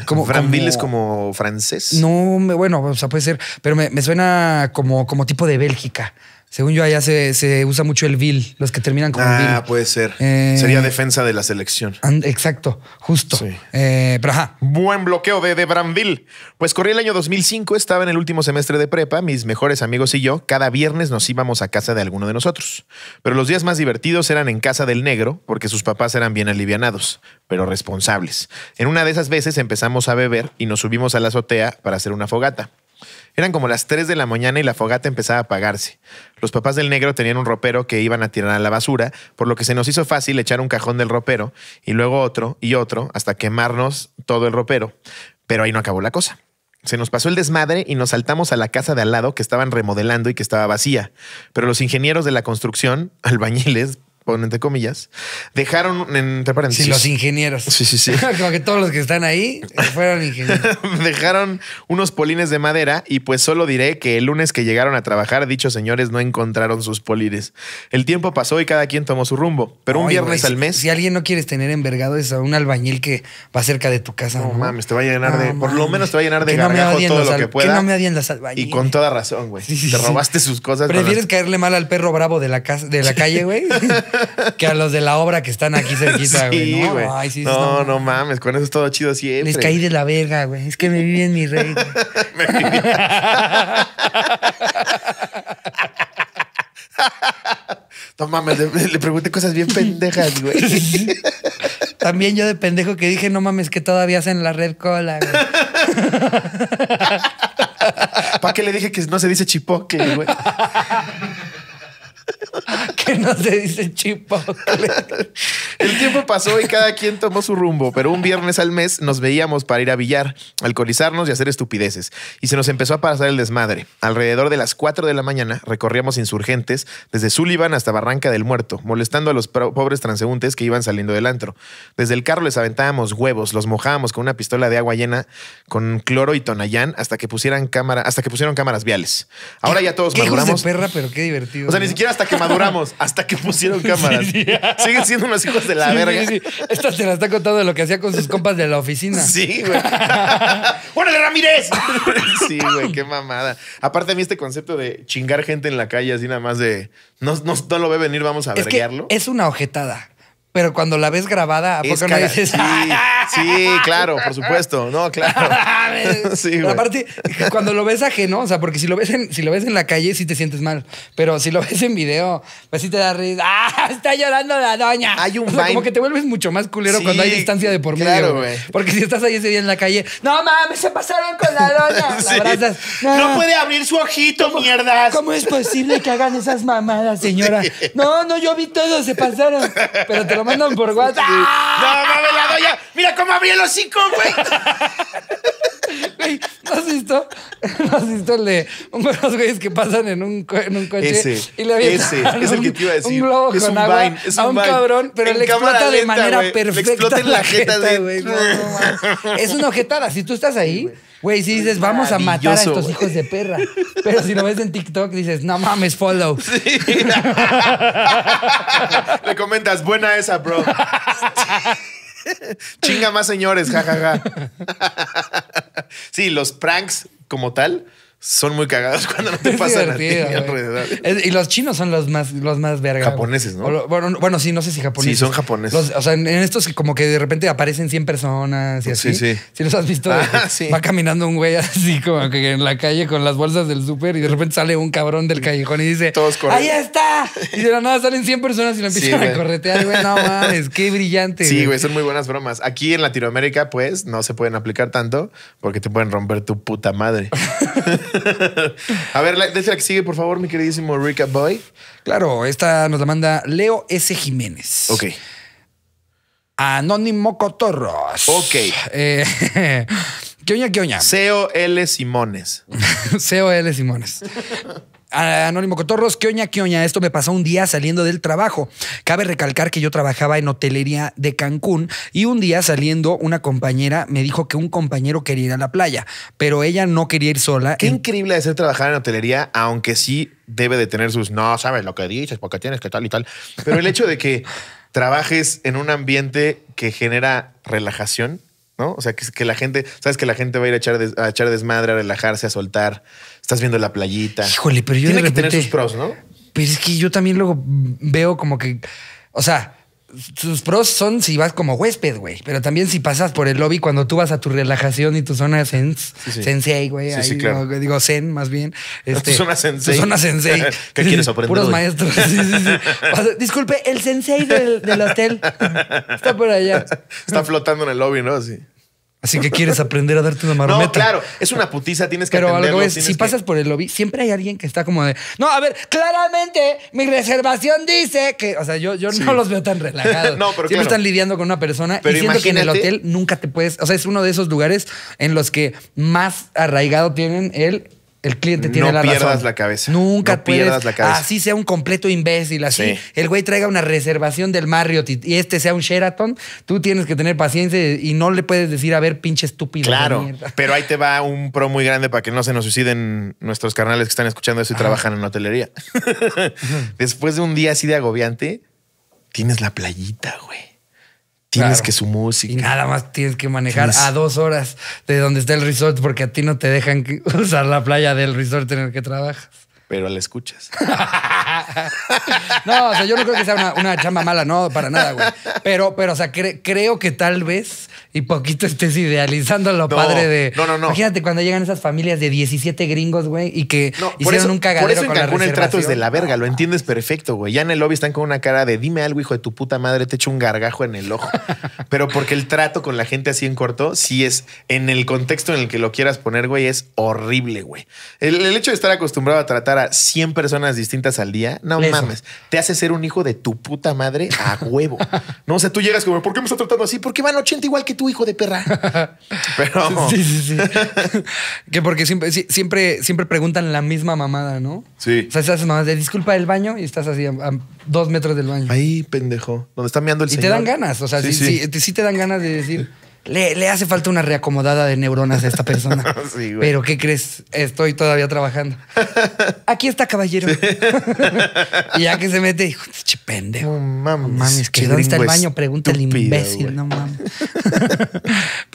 Como, Branville es como francés. No, bueno, o sea, puede ser. Pero me, suena como, como tipo de Bélgica. Según yo, allá se, usa mucho el vil, los que terminan con ah, Ah, puede ser. Eh, Sería defensa de la selección. exacto, justo. Eh, Buen bloqueo de, de Pues corrí el año 2005, estaba en el último semestre de prepa, mis mejores amigos y yo, cada viernes nos íbamos a casa de alguno de nosotros. Pero los días más divertidos eran en casa del negro, porque sus papás eran bien alivianados, pero responsables. En una de esas veces empezamos a beber y nos subimos a la azotea para hacer una fogata. Eran como las 3 de la mañana y la fogata empezaba a apagarse. Los papás del negro tenían un ropero que iban a tirar a la basura, por lo que se nos hizo fácil echar un cajón del ropero y luego otro y otro hasta quemarnos todo el ropero. Pero ahí no acabó la cosa. Se nos pasó el desmadre y nos saltamos a la casa de al lado que estaban remodelando y que estaba vacía. Pero los ingenieros de la construcción, albañiles, pon entre comillas, dejaron entre paréntesis. los ingenieros. Sí, sí, sí. Como que todos los que están ahí eh, fueron ingenieros. dejaron unos polines de madera y pues solo diré que el lunes que llegaron a trabajar, dichos señores no encontraron sus polines. El tiempo pasó y cada quien tomó su rumbo, pero un viernes al mes. Si, alguien no quieres tener envergado es a un albañil que va cerca de tu casa. No, mames, te va a llenar de. Por lo menos te va a llenar de gargajo todo lo que pueda. no me adien las albañiles. Y con toda razón, güey. te robaste sus cosas. ¿Prefieres caerle mal al perro bravo de la, casa, de la calle, güey? que a los de la obra que están aquí cerquita, güey. Sí, no, no, no, mames, con eso es todo chido siempre. Les caí de la verga, güey. Es que me viví en mi rey. me viví. No mames, le, pregunté cosas bien pendejas, güey. También yo de pendejo que dije, no mames, que todavía hacen la red cola, güey. ¿Para qué le dije que no se dice chipoque, güey? que no se dice chipotle. El tiempo pasó y cada quien tomó su rumbo, pero un viernes al mes nos veíamos para ir a billar, alcoholizarnos y hacer estupideces. Y se nos empezó a pasar el desmadre. Alrededor de las 4 de la mañana recorríamos insurgentes desde Sullivan hasta Barranca del Muerto, molestando a los pobres transeúntes que iban saliendo del antro. Desde el carro les aventábamos huevos, los mojábamos con una pistola de agua llena con cloro y tonayán hasta que pusieran hasta que pusieron cámaras viales. Ahora ya todos ¿Qué perra, pero qué divertido. O sea, ni siquiera hasta que hasta que pusieron cámaras. Siguen siendo unos hijos de la sí, verga. Esta se la está contando de lo que hacía con sus compas de la oficina. Sí, güey. ¡Órale, Ramírez! sí, güey, qué mamada. Aparte a mí este concepto de chingar gente en la calle así nada más de no, no, no lo ve venir, vamos a es es una ojetada pero cuando la ves grabada, ¿a poco dices? Ah, sí, claro, por supuesto. No, claro. aparte, cuando lo ves ajeno, o sea, porque si lo ves en, si lo ves en la calle, sí te sientes mal. Pero si lo ves en video, pues sí te da risa. ¡Ah! Está llorando la doña. Hay un Como que te vuelves mucho más culero cuando hay distancia de por medio. Porque si estás ahí ese día en la calle, no mames, se pasaron con la doña. No, puede abrir su ojito, mierdas. ¿Cómo es posible que hagan esas mamadas, señora? No, no, yo vi todo, se pasaron. Pero te lo mandan por WhatsApp. No, No, me la doy ya. Mira cómo abrí el hocico, güey. Güey, ¿no has visto? ¿No has visto el de unos güeyes que pasan en un, en un coche? y le ese, un, es el que te iba a decir. Un globo con un agua a un cabrón, pero le explota de manera perfecta. la, jeta, de... es una ojetada. Si tú estás ahí, güey, si dices, vamos a matar a estos hijos de perra. Pero si lo ves en TikTok, dices, no mames, follow. le comentas, buena esa, bro. Chinga más señores, jajaja. sí, los pranks como tal son muy cagados cuando no te pasan a ti alrededor. Y los chinos son los más, los más verga. Japoneses, ¿no? bueno, bueno, sí, no sé si japoneses. Sí, son japoneses. o sea, en, estos que como que de repente aparecen 100 personas y así. Sí, sí. Si los has visto, ah, va caminando un güey así como que en la calle con las bolsas del súper y de repente sale un cabrón del callejón y dice, Todos ¡Ahí está! Y de la nada salen 100 personas y lo empiezan a corretear. Güey, no mames, qué brillante. Sí, güey, son muy buenas bromas. Aquí en Latinoamérica, pues, no se pueden aplicar tanto porque te pueden romper tu puta madre. a ver, desde que sigue, por favor, mi queridísimo Rica Boy. Claro, esta nos la manda Leo S. Jiménez. Ok. Anónimo Cotorros. Ok. Eh, ¿Qué oña, qué oña? COL Simones. COL Simones. Anónimo Cotorros, ¿qué oña, qué oña? Esto me pasó un día saliendo del trabajo. Cabe recalcar que yo trabajaba en hotelería de Cancún y un día saliendo una compañera me dijo que un compañero quería ir a la playa, pero ella no quería ir sola. Qué increíble ser trabajar en hotelería, aunque sí debe de tener sus, no, sabes lo que dices, porque tienes que tal y tal. Pero el hecho de que trabajes en un ambiente que genera relajación, ¿no? O sea, que, la gente, sabes que la gente va a ir a echar desmadre, a relajarse, a soltar estás viendo la playita. Híjole, pero yo Tiene de repente, que tener sus pros, ¿no? Pero es que yo también luego veo como que, o sea, sus pros son si vas como huésped, güey, pero también si pasas por el lobby cuando tú vas a tu relajación y tu zona sensei, güey, sí, ahí, claro. digo zen más bien. Este, tu zona sensei. Tu zona sensei. ¿Qué quieres aprender? Puros maestros. Disculpe, el sensei del, del hotel está por allá. Está flotando en el lobby, ¿no? Sí. Así que quieres aprender a darte una marometa. No, claro, es una putiza, tienes que Pero algo es, si pasas por el lobby, siempre hay alguien que está como de, no, a ver, claramente mi reservación dice que, o sea, yo, yo no los veo tan relajados. no, pero siempre están lidiando con una persona pero y siento que en el hotel nunca te puedes, o sea, es uno de esos lugares en los que más arraigado tienen el el cliente tiene la razón. No pierdas la cabeza. Nunca pierdas la cabeza. Así sea un completo imbécil, así el güey traiga una reservación del Marriott y, este sea un Sheraton, tú tienes que tener paciencia y no le puedes decir, a ver, pinche estúpido. Claro, pero ahí te va un pro muy grande para que no se nos suiciden nuestros carnales que están escuchando eso y trabajan en hotelería. Después de un día así de agobiante, tienes la playita, güey. Tienes que su música. Y nada más tienes que manejar a dos horas de donde está el resort porque a ti no te dejan usar la playa del resort en el que trabajas. Pero la escuchas. no, o sea, yo no creo que sea una, chamba mala, no, para nada, güey. Pero, pero, o sea, creo que tal vez y poquito estés idealizando lo padre de. No, no, no. Imagínate cuando llegan esas familias de 17 gringos, güey, y que no, por eso, un cagadero. Por eso en Cancún el trato es de la verga, lo entiendes perfecto, güey. Ya en el lobby están con una cara de dime algo, hijo de tu puta madre, te echo un gargajo en el ojo. Pero porque el trato con la gente así en corto, si es. En el contexto en el que lo quieras poner, güey, es horrible, güey. El, hecho de estar acostumbrado a tratar a 100 personas distintas al día, no mames. Te hace ser un hijo de tu puta madre a huevo. no, o sea, tú llegas como, ¿por qué me está tratando así? Porque van 80 igual que tú hijo de perra. Pero. Sí, sí, sí. que porque siempre, siempre, siempre preguntan la misma mamada, ¿no? Sí. O sea, esas mamadas de disculpa del baño y estás así a, dos metros del baño. Ahí, pendejo. Donde está meando el y Y te dan ganas. O sea, sí, sí, sí te dan ganas de decir. Le, hace falta una reacomodada de neuronas a esta persona. Pero ¿qué crees? Estoy todavía trabajando. Aquí está, caballero. y ya que se mete, hijo, che No mames. que dónde está el baño, pregunta el imbécil, no mames.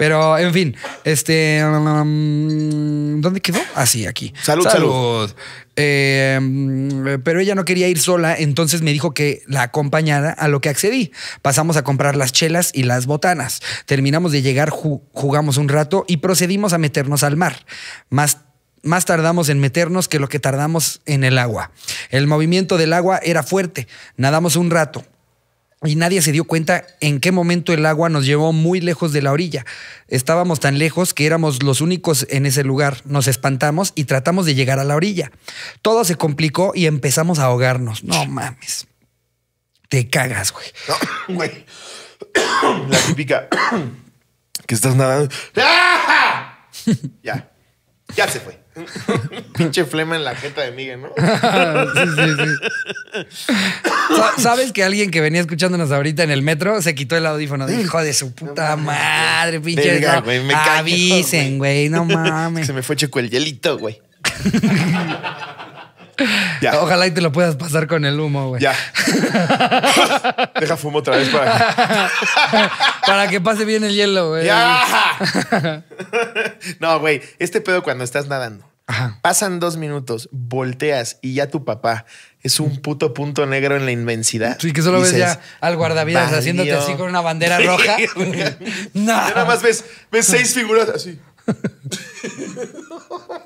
Pero, en fin, este. Mm, ¿Dónde quedó? Así, ah, aquí. Salud, salud. Em, pero ella no quería ir sola, entonces me dijo que la acompañara, a lo que accedí. Pasamos a comprar las chelas y las botanas. Terminamos de llegar, jugamos un rato y procedimos a meternos al mar. Más más tardamos en meternos que lo que tardamos en el agua. El movimiento del agua era fuerte. Nadamos un rato y nadie se dio cuenta en qué momento el agua nos llevó muy lejos de la orilla. Estábamos tan lejos que éramos los únicos en ese lugar. Nos espantamos y tratamos de llegar a la orilla. Todo se complicó y empezamos a ahogarnos. No mames. Te cagas, güey. No, güey. la típica que estás nadando. ya. Ya se fue. Pinche flema en la jeta de Miguel, ¿no? sí, sí, sí. ¿Sabes que alguien que venía escuchándonos ahorita en el metro se quitó el audífono? Hijo de su puta madre, pinche. güey, me avisen, güey, no mames. Se me fue checo el hielito, güey. Ojalá y te lo puedas pasar con el humo, güey. Ya. Deja fumo otra vez para. para que pase bien el hielo, güey. Ya. no, güey. Este pedo cuando estás nadando. Pasan dos minutos, volteas y ya tu papá es un puto punto negro en la inmensidad. Sí, que solo ves ya al guardavidas haciéndote así con una bandera roja. no. Ya nada más ves, ves seis figuras así.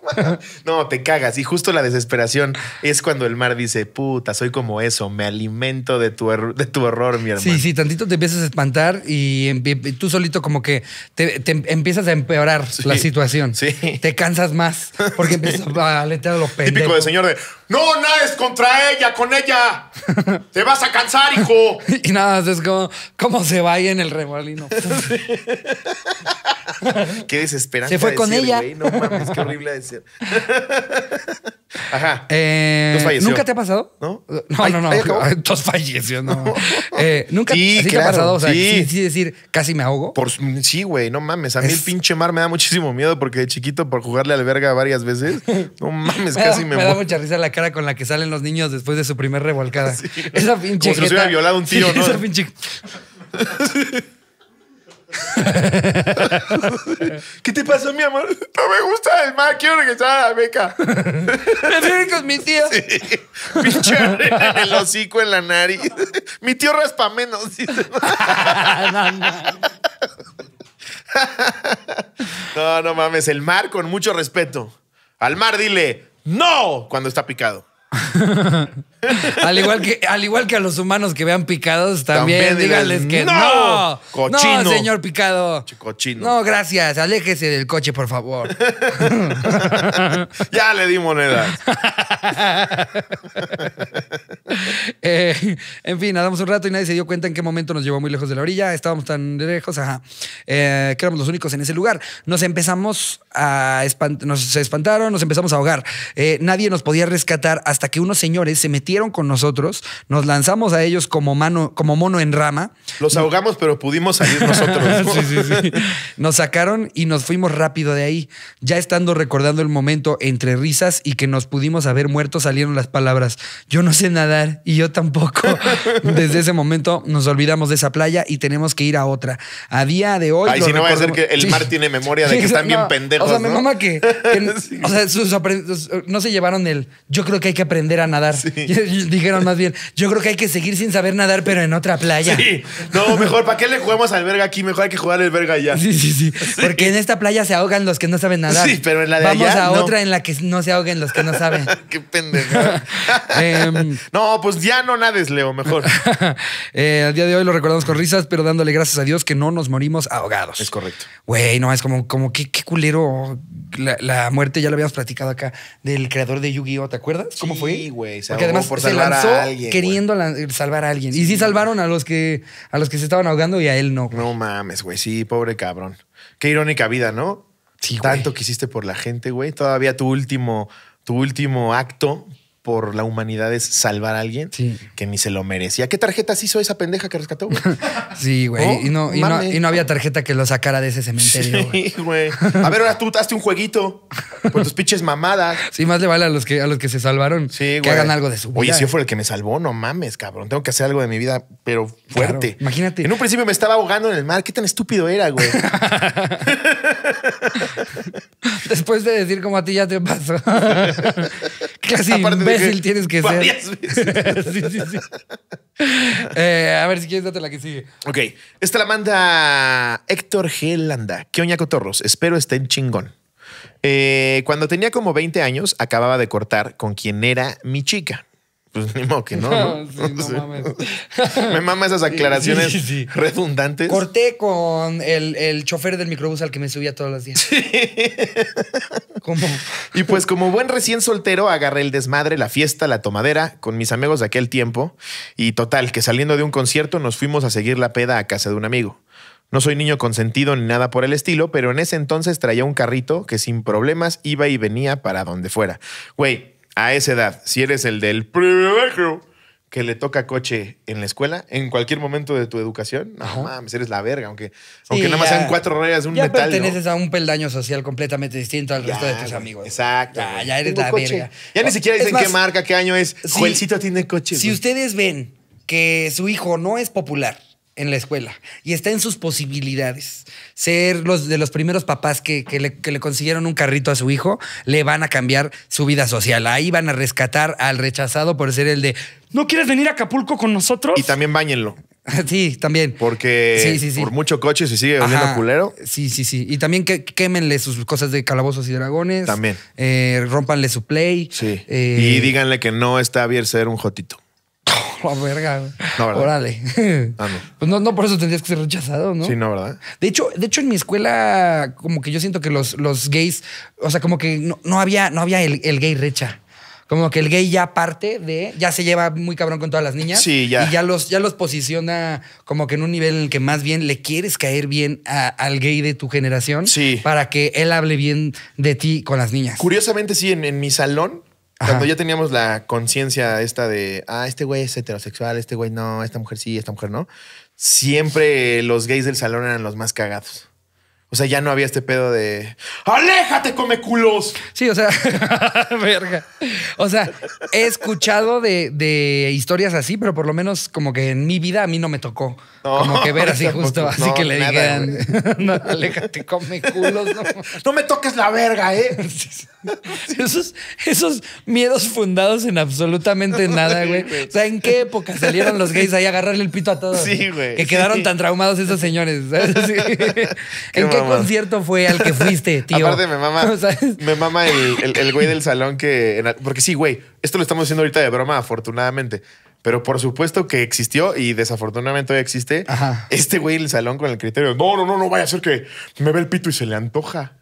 no, te cagas. Y justo la desesperación es cuando el mar dice, puta, soy como eso, me alimento de tu, de tu horror, mi hermano. Sí, sí, tantito te empiezas a espantar y tú solito como que te, empiezas a empeorar la situación. Sí. Te cansas más porque empiezas a aletear a los Típico de señor de, no nada es contra ella, con ella. Te vas a cansar, hijo. y nada, es como, se va ahí en el remolino. qué desesperante. Se fue con ella. no mames, qué horrible decir. Ajá. Eh, ¿Nunca te ha pasado? ¿No? No, no, no. no. Eh, ¿Nunca te ha pasado? O sea, sí. sí, decir, casi me ahogo. Por, sí, güey, no mames. A mí el pinche mar me da muchísimo miedo porque de chiquito por jugarle al verga varias veces. No mames, casi me me, me da mucha risa la cara con la que salen los niños después de su primer revolcada. Esa pinche Como si violado un tío, ¿no? Esa pinche... ¿Qué te pasó, mi amor? No me gusta el mar, quiero regresar a la beca. Prefiero con mi tío. Sí. en el hocico, en la nariz. mi tío raspa menos. no, no mames. El mar con mucho respeto. Al mar dile, no, cuando está picado. al, igual que, al igual que a los humanos que vean picados, también, díganles que no. No, cochino. señor picado. No, gracias. Aléjese del coche, por favor. ya le di monedas. Eh, en fin, nadamos un rato y nadie se dio cuenta en qué momento nos llevó muy lejos de la orilla. Estábamos tan lejos, ajá, eh, que éramos los únicos en ese lugar. Nos empezamos a espantar, nos espantaron, nos empezamos a ahogar. Eh, nadie nos podía rescatar hasta que unos señores se metieron con nosotros, nos lanzamos a ellos como, mano, como mono en rama. Los ahogamos, pero pudimos salir nosotros. sí, sí, sí. Nos sacaron y nos fuimos rápido de ahí. Ya estando recordando el momento entre risas y que nos pudimos haber muerto, salieron las palabras. Yo no sé nada y yo tampoco. Desde ese momento nos olvidamos de esa playa y tenemos que ir a otra. A día de hoy. Ay, si no va a ser que el mar tiene memoria de que están bien pendejos. O sea, mi mamá que. O sea, no se llevaron el. Yo creo que hay que aprender a nadar. Dijeron más bien. Yo creo que hay que seguir sin saber nadar, pero en otra playa. Sí. No, mejor, ¿para qué le jugamos al verga aquí? Mejor hay que jugar al verga allá. Sí, sí, sí, Porque en esta playa se ahogan los que no saben nadar. Sí, pero en la de Vamos allá, a otra en la que no se ahoguen los que no saben. qué pendejo em, no, pues ya no nades, Leo, mejor. Eh, al día de hoy lo recordamos con risas, pero dándole gracias a Dios que no nos morimos ahogados. Es correcto. Güey, no, es como, como qué, culero. La, muerte ya lo habíamos platicado acá del creador de Yu-Gi-Oh! ¿Te acuerdas? ¿Cómo fue? sí, güey. Porque además se lanzó queriendo salvar a alguien. y sí salvaron a los que a los que se estaban ahogando y a él no. No mames, güey. Sí, pobre cabrón. Qué irónica vida, ¿no? Sí, Tanto que hiciste por la gente, güey. Todavía tu último tu último acto por la humanidad es salvar a alguien que ni se lo merecía. ¿Qué tarjetas hizo esa pendeja que rescató? sí, güey. Oh, y, no, y, no, y, no, había tarjeta que lo sacara de ese cementerio. Sí, güey. A ver, ahora tú hazte un jueguito con tus pinches mamadas. Sí, más le vale a los que, a los que se salvaron que hagan algo de su vida. Oye, si yo eh. fuera el que me salvó, no mames, cabrón. Tengo que hacer algo de mi vida, pero fuerte. Imagínate. En un principio me estaba ahogando en el mar. ¿Qué tan estúpido era, güey? Después de decir como a ti ya te pasó. Casi Aparte imbécil tienes que ser. Veces. Eh, a ver si quieres, date la que sigue. Ok. Esta la manda Héctor Gelanda. ¿Qué oña cotorros? Espero estén chingón. Eh, cuando tenía como 20 años, acababa de cortar con quien era mi chica pues ni modo que no. No, mames. Me mama esas aclaraciones redundantes. Corté con el, chofer del microbús al que me subía todos los días. Y pues, como buen recién soltero, agarré el desmadre, la fiesta, la tomadera con mis amigos de aquel tiempo. Y total, que saliendo de un concierto nos fuimos a seguir la peda a casa de un amigo. No soy niño consentido ni nada por el estilo, pero en ese entonces traía un carrito que sin problemas iba y venía para donde fuera. Güey, a esa edad, si eres el del privilegio que le toca coche en la escuela, en cualquier momento de tu educación, no mames, eres la verga, aunque, aunque nada más sean cuatro rayas de un ya metal. perteneces a un peldaño social completamente distinto al resto de tus amigos. Exacto. Ya, eres la verga. Ya ni siquiera dicen qué marca, qué año es. Cuelcito tiene coche. Si ustedes ven que su hijo no es popular, en la escuela y está en sus posibilidades. Ser los de los primeros papás que, le, consiguieron un carrito a su hijo, le van a cambiar su vida social. Ahí van a rescatar al rechazado por ser el de ¿No quieres venir a Acapulco con nosotros? Y también bañenlo. Sí, también. Porque por mucho coche se sigue volviendo culero. Sí, sí, sí. Y también que, quémenle sus cosas de calabozos y dragones. También. Eh, rompanle su play. Sí. Eh, y díganle que no está bien ser un jotito. la verga. No, ¿verdad? Órale. Ah, no. Pues no, por eso tendrías que ser rechazado, ¿no? Sí, no, ¿verdad? De hecho, de hecho, en mi escuela, como que yo siento que los, los gays, o sea, como que no, había, no había el, gay recha. Como que el gay ya parte de, ya se lleva muy cabrón con todas las niñas. Sí, ya. Y ya los, ya los posiciona como que en un nivel en el que más bien le quieres caer bien al gay de tu generación. Sí. Para que él hable bien de ti con las niñas. Curiosamente, sí, en mi salón cuando ya teníamos la conciencia esta de, ah, este güey es heterosexual, este güey no, esta mujer sí, esta mujer no, siempre los gays del salón eran los más cagados. O sea, ya no había este pedo de ¡Aléjate, come culos! Sí, o sea, verga. O sea, he escuchado de, historias así, pero por lo menos como que en mi vida a mí no me tocó. como que ver así justo, así que le digan, no, aléjate, come culos. No. me toques la verga, ¿eh? esos, esos miedos fundados en absolutamente nada, güey. O sea, ¿en qué época salieron los gays ahí a agarrarle el pito a todos? Sí, güey. Que quedaron tan traumados esos señores. ¿En qué el concierto fue al que fuiste, tío? Aparte, me mama, me mama el, güey del salón que. porque sí, güey, esto lo estamos haciendo ahorita de broma, afortunadamente. Pero por supuesto que existió y desafortunadamente hoy existe este güey el salón con el criterio. No, no, no, no vaya a ser que me ve el pito y se le antoja.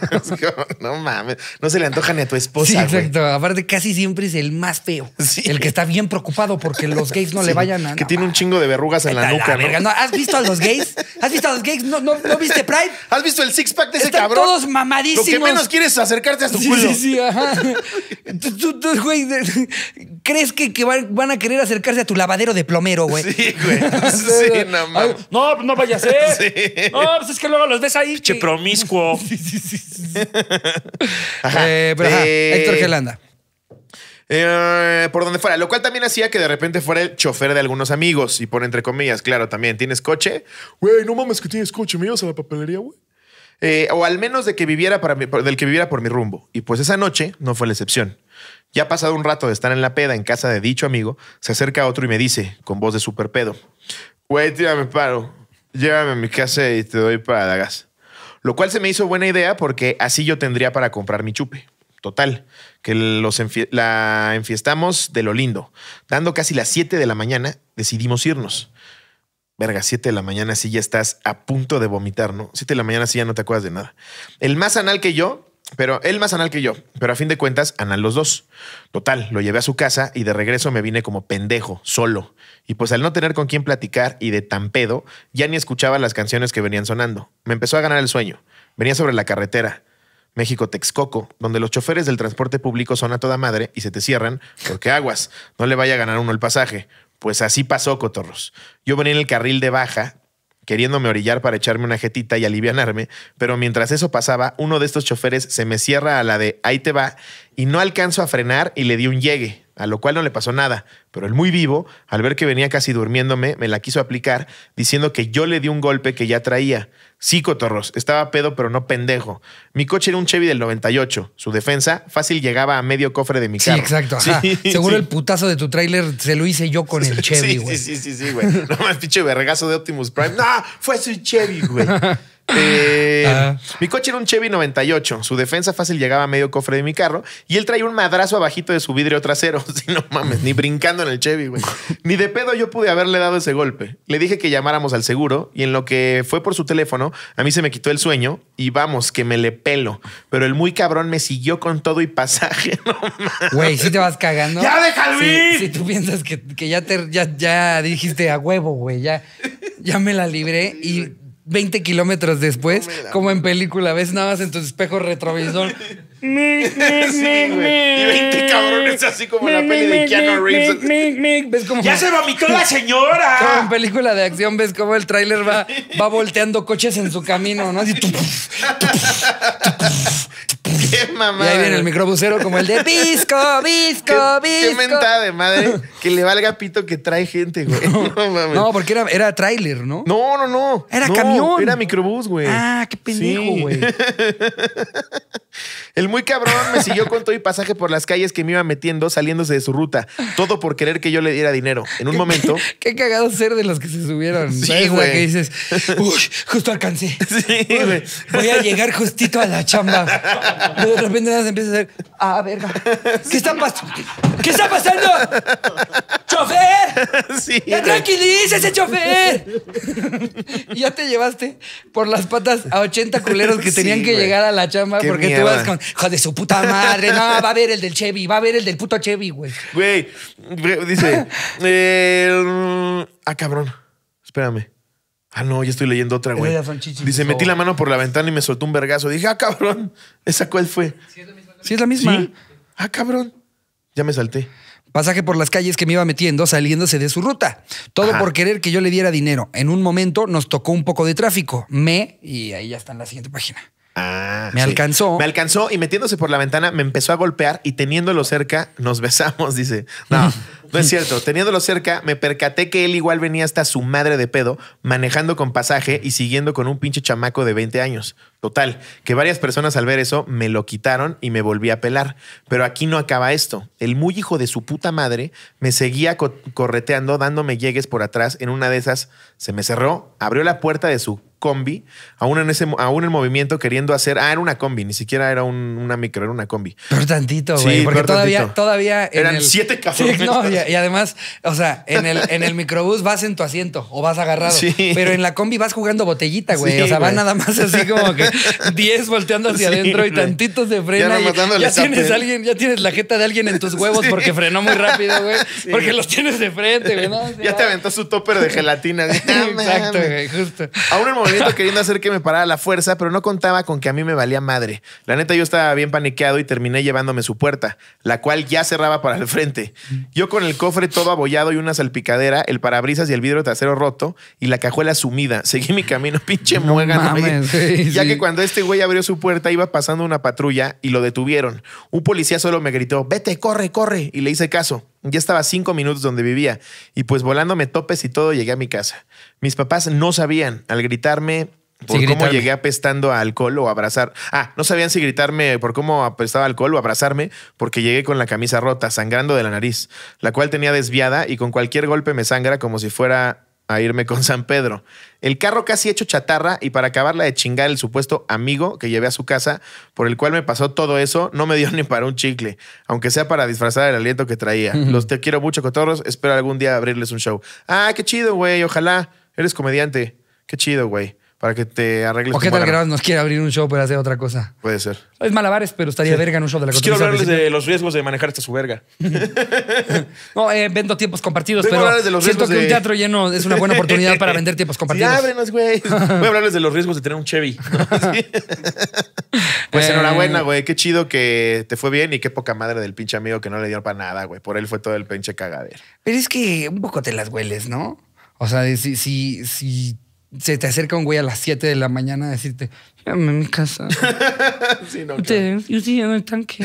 no, mames, no se le antoja ni a tu esposa. Sí, exacto. Aparte, casi siempre es el más feo. El que está bien preocupado porque los gays no le vayan a. Que tiene un chingo de verrugas en la, nuca. ¿Has visto a los gays? ¿Has visto a los gays? ¿No, viste Pride? ¿Has visto el six pack de ese Están cabrón? Todos mamadísimos. Lo que menos quieres acercarte a su sí, culo. Sí, sí, ajá. tú, güey, ¿crees que, van a querer a acercarse a tu lavadero de plomero, güey. Sí, güey. sí, no mames. No, pues no vaya a ser. No, pues es que luego los ves ahí. Che promiscuo. Sí, sí, sí, Ajá. Eh, pero ajá, eh, Héctor Gelanda. Eh, por donde fuera, lo cual también hacía que de repente fuera el chofer de algunos amigos y por entre comillas, claro, también tienes coche. Güey, no mames que tienes coche, me ibas a la papelería, güey. Eh, o al menos de que viviera del que viviera por mi rumbo. Y pues esa noche no fue la excepción. Ya pasado un rato de estar en la peda en casa de dicho amigo, se acerca otro y me dice, con voz de super pedo, güey, me paro, llévame a mi casa y te doy para la gas. Lo cual se me hizo buena idea porque así yo tendría para comprar mi chupe. Total, que los la enfiestamos de lo lindo. Dando casi las 7 de la mañana, decidimos irnos verga, 7 de la mañana sí ya estás a punto de vomitar, ¿no? 7 de la mañana sí ya no te acuerdas de nada. El más anal que yo, pero el más anal que yo, pero a fin de cuentas, anal los dos. Total, lo llevé a su casa y de regreso me vine como pendejo, solo. Y pues al no tener con quién platicar y de tan pedo, ya ni escuchaba las canciones que venían sonando. Me empezó a ganar el sueño. Venía sobre la carretera. México-Texcoco, donde los choferes del transporte público son a toda madre y se te cierran porque aguas, no le vaya a ganar uno el pasaje. Pues así pasó, cotorros. Yo venía en el carril de baja, queriéndome orillar para echarme una jetita y alivianarme, pero mientras eso pasaba, uno de estos choferes se me cierra a la de ahí te va y no alcanzó a frenar y le di un llegue, a lo cual no le pasó nada, pero el muy vivo, al ver que venía casi durmiéndome, me la quiso aplicar, diciendo que yo le di un golpe que ya traía. Sí, cotorros, estaba pedo, pero no pendejo. Mi coche era un Chevy del 98. Su defensa fácil llegaba a medio cofre de mi carro. Sí, exacto. Seguro el putazo de tu trailer se lo hice yo con el Chevy, Sí, sí, sí, sí, güey. no más pinche vergazo de Optimus Prime. ¡No! ¡Fue su Chevy, güey! Este, ah. Mi coche era un Chevy 98. Su defensa fácil llegaba a medio cofre de mi carro y él traía un madrazo abajito de su vidrio trasero. no mames, ni brincando en el Chevy, güey. Ni de pedo yo pude haberle dado ese golpe. Le dije que llamáramos al seguro y en lo que fue por su teléfono, a mí se me quitó el sueño y vamos, que me le pelo. Pero el muy cabrón me siguió con todo y pasaje. Güey, si te vas cagando. ¡Ya déjalo Si, si tú piensas que, ya, te, ya, dijiste a huevo, güey, ya, ya me la libré y 20 kilómetros después, como en película, ves nada más en tu espejo retrovisor. sí, Y 20 cabrones así como en la peli de Keanu Reeves. ¿Ves como ¡Ya se vomitó la señora! Como en película de acción, ves cómo el tráiler va, va volteando coches en su camino, ¿no? Así. Y ahí viene el microbusero como el de Visco, Visco, Visco. Qué mentada de madre que le valga pito que trae gente, güey. No, porque era, era tráiler, ¿no? No, no, no. Era camión. Era microbús, güey. Ah, qué pendejo, sí. güey. El muy cabrón me siguió con todo y pasaje por las calles que me iba metiendo saliéndose de su ruta. Todo por querer que yo le diera dinero. En un momento. Qué, cagado ser de los que se subieron. Sí, güey. Que dices, uy, justo alcancé. Sí, güey. Voy a llegar justito a la chamba. de repente nada se empieza a hacer. Ah, verga. ¿Qué está pasando? ¿Qué está pasando? ¡Chofer! Sí. ¡Ya tranquilícese, chofer! ya te llevaste por las patas a 80 culeros que tenían que llegar a la chamba porque tú vas con hija de su puta madre. No, va a ver el del Chevy, va a ver el del puto Chevy, güey. Güey, dice. Eh, mm, ah, cabrón. Espérame. Ah, no, ya estoy leyendo otra, güey. Dice, metí la mano por la ventana y me soltó un vergazo. Dije, ah, cabrón. ¿Esa cuál fue? Sí, es la misma. Sí, Ah, cabrón. Ya me salté. Pasaje por las calles que me iba metiendo, saliéndose de su ruta. Todo por querer que yo le diera dinero. En un momento nos tocó un poco de tráfico. Me, y ahí ya está en la siguiente página. Ah, me alcanzó. Me alcanzó y metiéndose por la ventana me empezó a golpear y teniéndolo cerca nos besamos, dice. No. No es cierto. Teniéndolo cerca, me percaté que él igual venía hasta su madre de pedo, manejando con pasaje y siguiendo con un pinche chamaco de 20 años. Total, que varias personas al ver eso me lo quitaron y me volví a pelar. Pero aquí no acaba esto. El muy hijo de su puta madre me seguía correteando, dándome llegues por atrás. En una de esas se me cerró, abrió la puerta de su combi, aún en ese aún en movimiento queriendo hacer. Ah, era una combi, ni siquiera era una micro, era una combi. Pero tantito, güey. porque todavía, todavía. Eran siete cabrones y además, o sea, en el, en el microbús vas en tu asiento o vas agarrado. Pero en la combi vas jugando botellita, güey. o sea, vas nada más así como que 10 volteando hacia adentro y tantitos de freno. Ya, tienes alguien, ya tienes la jeta de alguien en tus huevos porque frenó muy rápido, güey. Porque los tienes de frente, güey. ya te aventó su topper de gelatina. Exacto, güey, justo. Aún el movimiento queriendo hacer que me parara la fuerza, pero no contaba con que a mí me valía madre. La neta, yo estaba bien paniqueado y terminé llevándome su puerta, la cual ya cerraba para el frente. Yo con el el cofre todo abollado y una salpicadera, el parabrisas y el vidrio trasero roto y la cajuela sumida. Seguí mi camino, pinche muega. ya que cuando este güey abrió su puerta iba pasando una patrulla y lo detuvieron. Un policía solo me gritó, vete, corre, corre. Y le hice caso. Ya estaba cinco minutos donde vivía y pues volándome topes y todo llegué a mi casa. Mis papás no sabían. Al gritarme, por cómo llegué apestando a alcohol o abrazar. Ah, no sabían si gritarme por cómo apestaba alcohol o abrazarme, porque llegué con la camisa rota, sangrando de la nariz, la cual tenía desviada y con cualquier golpe me sangra como si fuera a irme con San Pedro. El carro casi hecho chatarra y para acabarla de chingar el supuesto amigo que llevé a su casa, por el cual me pasó todo eso, no me dio ni para un chicle, aunque sea para disfrazar el aliento que traía. Los te quiero mucho, cotorros. Espero algún día abrirles un show. Ah, qué chido, güey. Ojalá. Eres comediante. Qué chido, güey para que te arregles. O qué tal que nos quiere abrir un show para hacer otra cosa. Puede ser. Es malabares, pero estaría verga en un show de la pues Quiero hablarles de los riesgos de manejar esta su verga. no, eh, vendo tiempos compartidos, pero siento que un teatro lleno es una buena oportunidad para vender tiempos compartidos. Sí, ábrenos, güey. Voy a hablarles de los riesgos de tener un Chevy. pues eh, enhorabuena, güey. Qué chido que te fue bien y qué poca madre del pinche amigo que no le dio para nada, güey. Por él fue todo el pinche cagadero. Pero es que un poco te las hueles, ¿no? O sea, si, si, si se te acerca un güey a las 7 de la mañana a decirte, llévame a mi casa. sí, no, Yo sí lleno el tanque.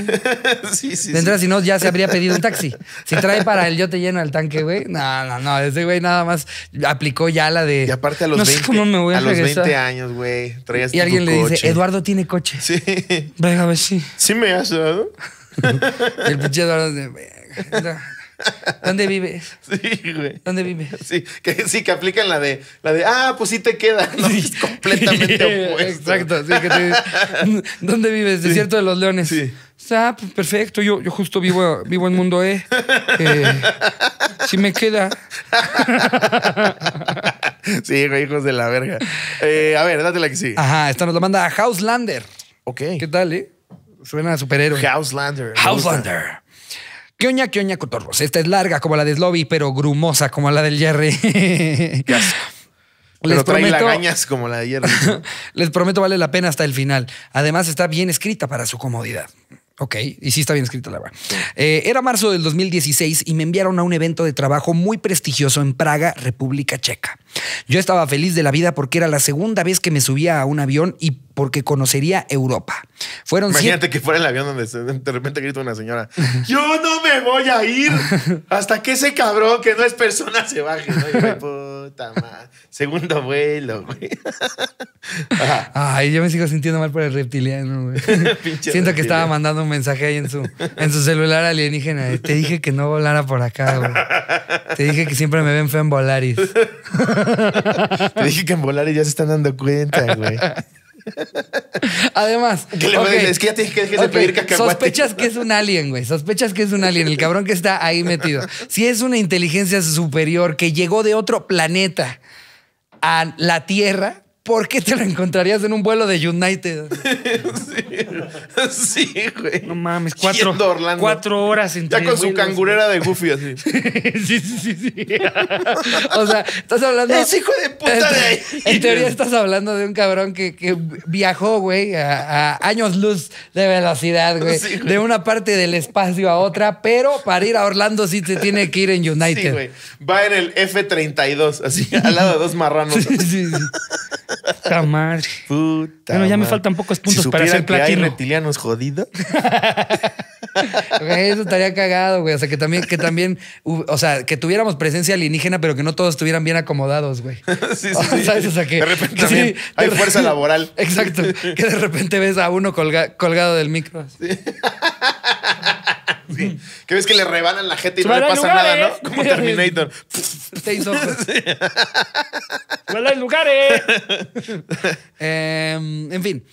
sí, sí. si no, ya se habría pedido un taxi. Si trae para él, yo te lleno el tanque, güey. No, no, no. Ese güey nada más aplicó ya la de. Y aparte a los, no 20, a los 20 años, güey. y alguien le dice, Eduardo tiene coche. Sí. Venga, a ver si. Sí. me has dado. el pinche Eduardo. venga, ¿Dónde vives? Sí, güey. ¿Dónde vives? Sí, que, sí, que aplican la de, la de, ah, pues sí te queda. No, Es completamente opuesto. Exacto. Sí, que te, ¿Dónde vives? Desierto de los Leones. Sí. Ah, pues perfecto. Yo, yo justo vivo, vivo en Mundo E. Eh, si me queda. Sí, hijos de la verga. Eh, a ver, date la que sigue. Ajá, esta nos la manda Houselander. Ok. ¿Qué tal, eh? Suena a superhéroe. Houselander. Houselander. ¿Qué oña, qué oña, cotorros? Esta es larga como la de Slobby, pero grumosa como la del Jerry. Les Pero trae prometo, como la de Jerry. les prometo vale la pena hasta el final. Además está bien escrita para su comodidad. Ok, y sí está bien escrita la verdad. Eh, era marzo del 2016 y me enviaron a un evento de trabajo muy prestigioso en Praga, República Checa. Yo estaba feliz de la vida porque era la segunda vez que me subía a un avión y porque conocería Europa. Fueron Imagínate que fuera el avión donde de repente grita una señora, yo no me voy a ir hasta que ese cabrón que no es persona se baje. puta Segundo vuelo, güey. Ay, yo me sigo sintiendo mal por el reptiliano, güey. Siento que estaba mandando un mensaje ahí en su, en su celular alienígena. Te dije que no volara por acá, güey. Te dije que siempre me ven feo en Volaris. Te dije que en Volaris ya se están dando cuenta, güey. Además. Sospechas que es un alien, güey. Sospechas que es un alien, el cabrón que está ahí metido. Si es una inteligencia superior que llegó de otro planeta a la Tierra, ¿Por qué te lo encontrarías en un vuelo de United? sí, güey. No mames, cuatro, cuatro horas en Ya con su cangurera de Goofy así. sí, sí, sí, o sea, estás hablando. hijo de puta de En teoría estás hablando de un cabrón que, que viajó, güey, a, años luz de velocidad, güey, De una parte del espacio a otra, pero para ir a Orlando sí te tiene que ir en United. Sí, güey. Va en el F-32, así, al lado de dos marranos. sí, sí. sí. Puta Puta bueno, ya me faltan pocos puntos para hacer platino. Que hay reptilianos jodidos. Eso estaría cagado, güey. O sea, que también, que también, o sea, que tuviéramos presencia alienígena, pero que no todos estuvieran bien acomodados, güey. Sí, sí, O sea, que, de repente hay fuerza laboral. Exacto. Que de repente ves a uno colgado del micro. Sí. Que ves que le rebanan la gente y no le pasa nada, ¿no? ¿eh? Como Terminator. Seis ojos es el lugar, eh, em, en fin.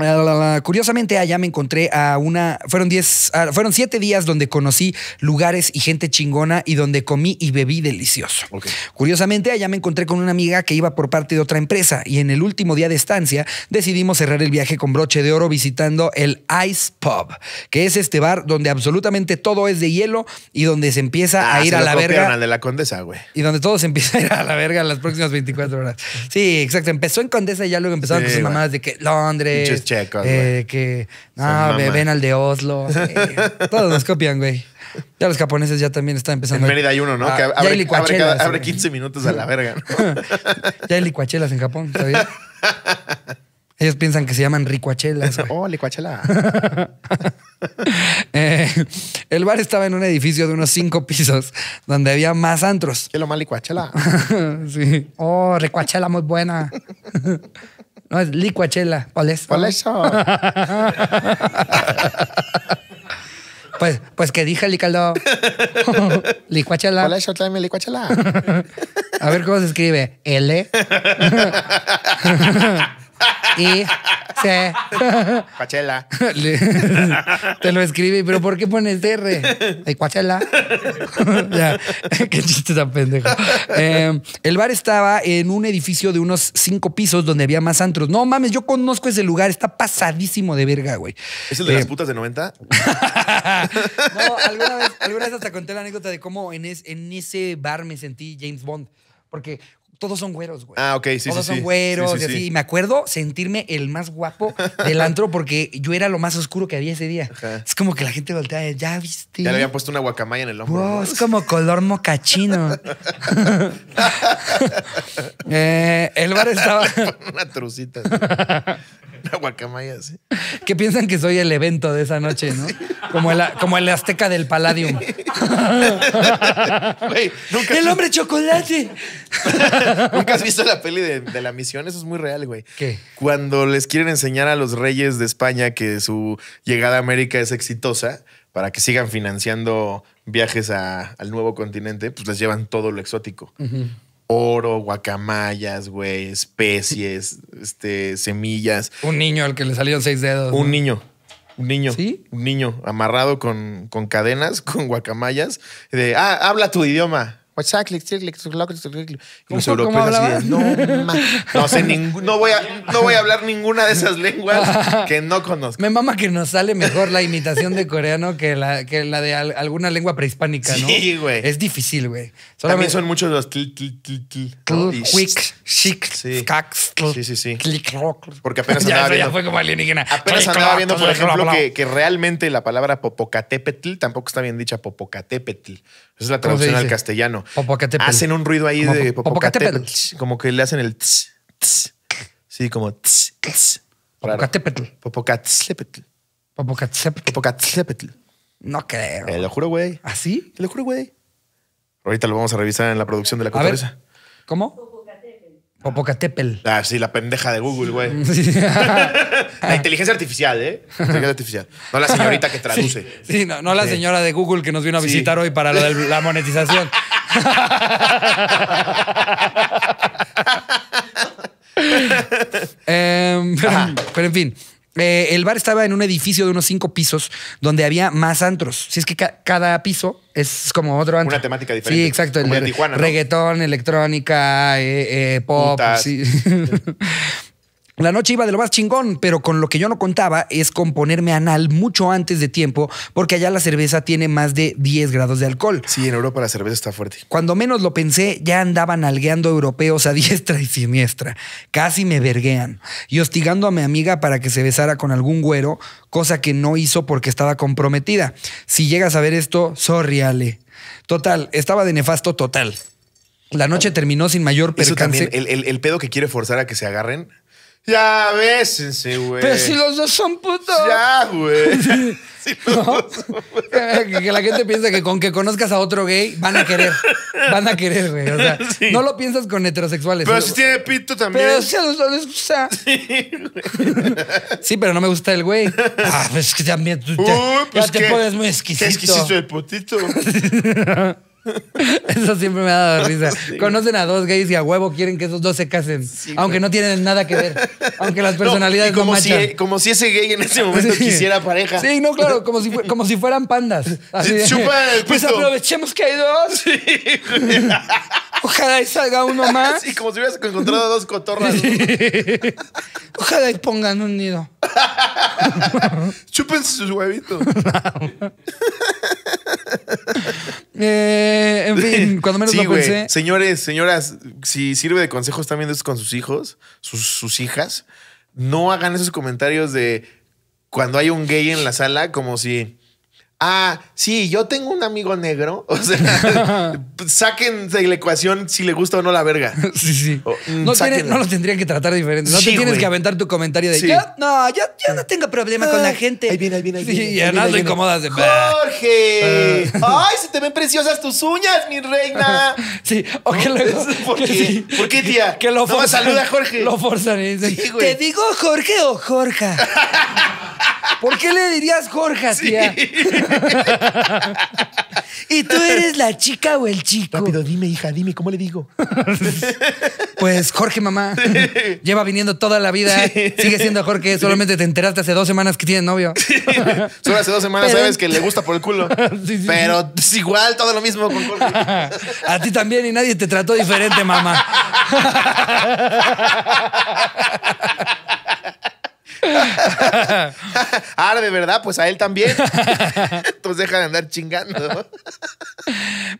Ah, curiosamente allá me encontré a una, fueron siete ah, fueron siete días donde conocí lugares y gente chingona y donde comí y bebí delicioso. Curiosamente allá me encontré con una amiga que iba por parte de otra empresa y en el último día de estancia decidimos cerrar el viaje con broche de oro visitando el Ice Pub, que es este bar donde absolutamente todo es de hielo y donde se empieza ah, a ir a la verga. de la Y donde todo se empieza a ir a la verga las próximas 24 horas. Sí, exacto. Empezó en Condesa y ya luego empezaron con sus mamadas de que Londres. Eh, que, no, ven al de Oslo. todos nos copian, güey. Ya los japoneses ya también están empezando. En Mérida hay uno, ¿no? Ah, que abre, abre, 15 minutos a la verga. ya hay licuachelas en Japón, ¿sabías? Ellos piensan que se llaman ricuachelas. oh, licuachela. Eh, el bar estaba en un edificio de unos cinco pisos donde había más antros. lo más licuachela. Oh, ricuachela muy buena. No, es licuachela. ¿Cuál ¿Cuál es pues, pues que dije, Licaldo. licuachela. ¿Cuál es eso? mi licuachela. A ver cómo se escribe. L. Y se. Coachella. Te lo escribe, pero ¿por qué pones R? Ay, Coachella. ya, qué chiste tan pendejo. Em, el bar estaba en un edificio de unos cinco pisos donde había más antros. No mames, yo conozco ese lugar, está pasadísimo de verga, güey. ¿Es el de las eh, putas de 90? no, alguna vez, alguna vez hasta conté la anécdota de cómo en, en ese bar me sentí James Bond. Porque todos son güeros, güey. Ah, ok, sí, Todos son güeros y me acuerdo sentirme el más guapo del antro porque yo era lo más oscuro que había ese día. Es como que la gente voltea, ya viste. Ya le habían puesto una guacamaya en el hombro. es como color mocachino. Eh, el bar estaba. una trucita. Una guacamaya, sí. Que piensan que soy el evento de esa noche, ¿no? Como el, como el azteca del Palladium. El hombre chocolate. ¿Nunca has visto la peli de, la misión? Eso es muy real, güey. ¿Qué? Cuando les quieren enseñar a los reyes de España que su llegada a América es exitosa para que sigan financiando viajes al nuevo continente, pues les llevan todo lo exótico. Oro, guacamayas, güey, especies, este, semillas. Un niño al que le salieron seis dedos. Un niño. Un niño. ¿Sí? Un niño amarrado con, con cadenas, con guacamayas. De, ah, habla tu idioma. Los europeos no, no sé, no, voy a, no voy a hablar ninguna de esas lenguas que no conozco. Me mama que nos sale mejor la imitación de coreano que la, que la de alguna lengua prehispánica, ¿no? Sí, güey. Es difícil, güey. También son muchos los tl, tl, sí. sí, sí, Click, Porque apenas andaba viendo. fue como alienígena. Apenas andaba viendo, por ejemplo, que realmente la palabra popocatépetl tampoco está bien dicha popocatépetl. Esa es la traducción al castellano. Popocatépetl. Hacen un ruido ahí de Popocatépetl. Como que le hacen el ts, Sí, como ts, tss. Popocatépetl. Popocatépetl. Popocatépetl. Popocatépetl. No creo. Te lo juro, güey. ¿Así? ¿Ah, Te lo juro, güey. Ahorita lo vamos a revisar en la producción de la cotorriza. ¿Cómo? Popocatépetl. Ah, sí, la pendeja de Google, güey. la inteligencia artificial, ¿eh? La inteligencia artificial. No la señorita que traduce. Sí, no, no, la señora de Google que nos vino a visitar hoy para de la monetización. Em, pero, en fin. Eh, el bar estaba en un edificio de unos cinco pisos donde había más antros. Si es que cada piso es como otro antro. Una temática diferente. Sí, exacto. Reggaetón, electrónica, eh, eh, pop. Sí. La noche iba de lo más chingón, pero con lo que yo no contaba es con ponerme anal mucho antes de tiempo, porque allá la cerveza tiene más de 10 grados de alcohol. Sí, en Europa la cerveza está fuerte. Cuando menos lo pensé, ya andaban algueando europeos a diestra y siniestra. Casi me verguean. Y hostigando a mi amiga para que se besara con algún güero, cosa que no hizo porque estaba comprometida. Si llegas a ver esto, sorry, Total, estaba de nefasto total. La noche terminó sin mayor percance. el, el pedo que quiere forzar a que se agarren ya, bésense, güey. Pero si los dos son putos. Ya, güey. si Que, la gente piensa que con que conozcas a otro gay van a querer. Van a querer, güey. O sea, no lo piensas con heterosexuales. Pero si tiene pito también. Pero si a los dos les gusta. Sí, sí pero no me gusta el güey. Ah, pues que también tú Uy, pues ya te pones muy exquisito. Qué exquisito el putito? Eso siempre me ha dado risa. Conocen a dos gays y a huevo quieren que esos dos se casen, aunque no tienen nada que ver, aunque las personalidades no, como Si, e, como si ese gay en ese momento quisiera pareja. Sí, no, claro, como si, como si fueran pandas. Así pues aprovechemos que hay dos. Ojalá y salga uno más. y como si hubiese encontrado dos cotorras. Ojalá y pongan un nido. Chúpense sus huevitos. Eh, en fin, cuando menos lo pensé. Señores, señoras, si sirve de consejos también esto con sus hijos, sus, sus hijas, no hagan esos comentarios de cuando hay un gay en la sala, como si. Ah, sí, yo tengo un amigo negro. O sea, pues, saquen de la ecuación si le gusta o no la verga. Sí, sí. Mm, no, lo tendrían que tratar diferente. No te tienes que aventar tu comentario de yo, no, yo, no tengo problema con la ah, gente. Ahí viene, ahí viene, Sí, de Jorge. ¡Ay, se te ven preciosas tus uñas, mi reina! Sí, o que le. ¿Por qué? ¿Por qué, tía? Que lo no saluda saluda Jorge. Lo forzan y dicen, ¿te digo Jorge o Jorja? ¿Por qué le dirías Jorja, tía? Y tú eres la chica o el chico. Rápido, dime, hija, dime, ¿cómo le digo? pues Jorge, mamá, lleva viniendo toda la vida. Sigue siendo Jorge, solamente te enteraste hace dos semanas que tiene novio. Solo hace dos semanas sabes que le gusta por el culo. Pero es igual, todo lo mismo con Jorge. A ti también y nadie te trató diferente, mamá. Ahora de verdad, pues a él también. Entonces deja de andar chingando.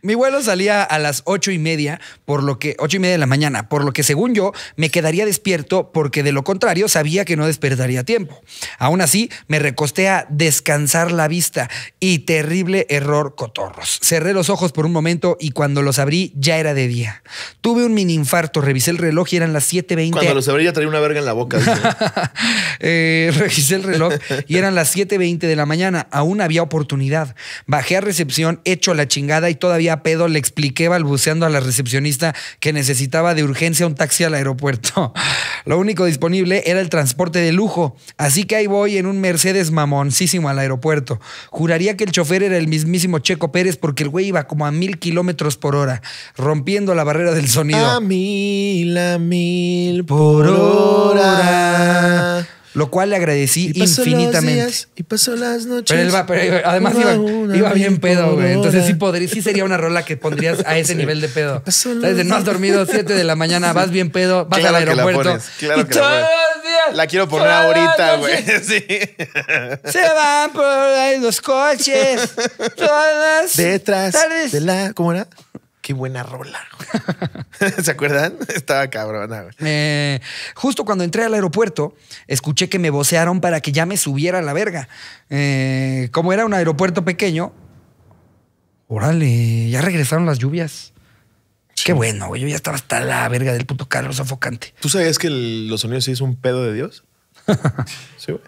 Mi vuelo salía a las ocho y media, por lo que, ocho y media de la mañana, por lo que según yo me quedaría despierto, porque de lo contrario sabía que no despertaría tiempo. Aún así, me recosté a descansar la vista y terrible error cotorros. Cerré los ojos por un momento y cuando los abrí ya era de día. Tuve un mini infarto, revisé el reloj y eran las 7:20. Cuando los abrí ya traía una verga en la boca. eh, revisé el reloj y eran las 7.20 de la mañana. Aún había oportunidad. Bajé a recepción, hecho la chingada y todavía a pedo le expliqué balbuceando a la recepcionista que necesitaba de urgencia un taxi al aeropuerto. Lo único disponible era el transporte de lujo. Así que ahí voy en un Mercedes mamoncísimo al aeropuerto. Juraría que el chofer era el mismísimo Checo Pérez porque el güey iba como a mil kilómetros por hora, rompiendo la barrera del sonido. A mil, a mil por hora lo cual le agradecí infinitamente. y pasó las noches. Pero él va, pero además iba, bien pedo, güey. Entonces sí, podría, sí sería una rola que pondrías a ese nivel de pedo. Desde no has dormido, 7 de la mañana, vas bien pedo, vas al aeropuerto. la, todos los días, la quiero poner ahorita, güey. Se van por ahí los coches. Todas. Detrás. De la, ¿Cómo era? qué buena rola. ¿Se acuerdan? Estaba cabrona. justo cuando entré al aeropuerto, escuché que me vocearon para que ya me subiera a la verga. Eh, como era un aeropuerto pequeño, órale, ya regresaron las lluvias. Qué bueno, Yo ya estaba hasta la verga del puto Carlos sofocante. ¿Tú sabías que los sonidos sí es un pedo de Dios? sí, güey.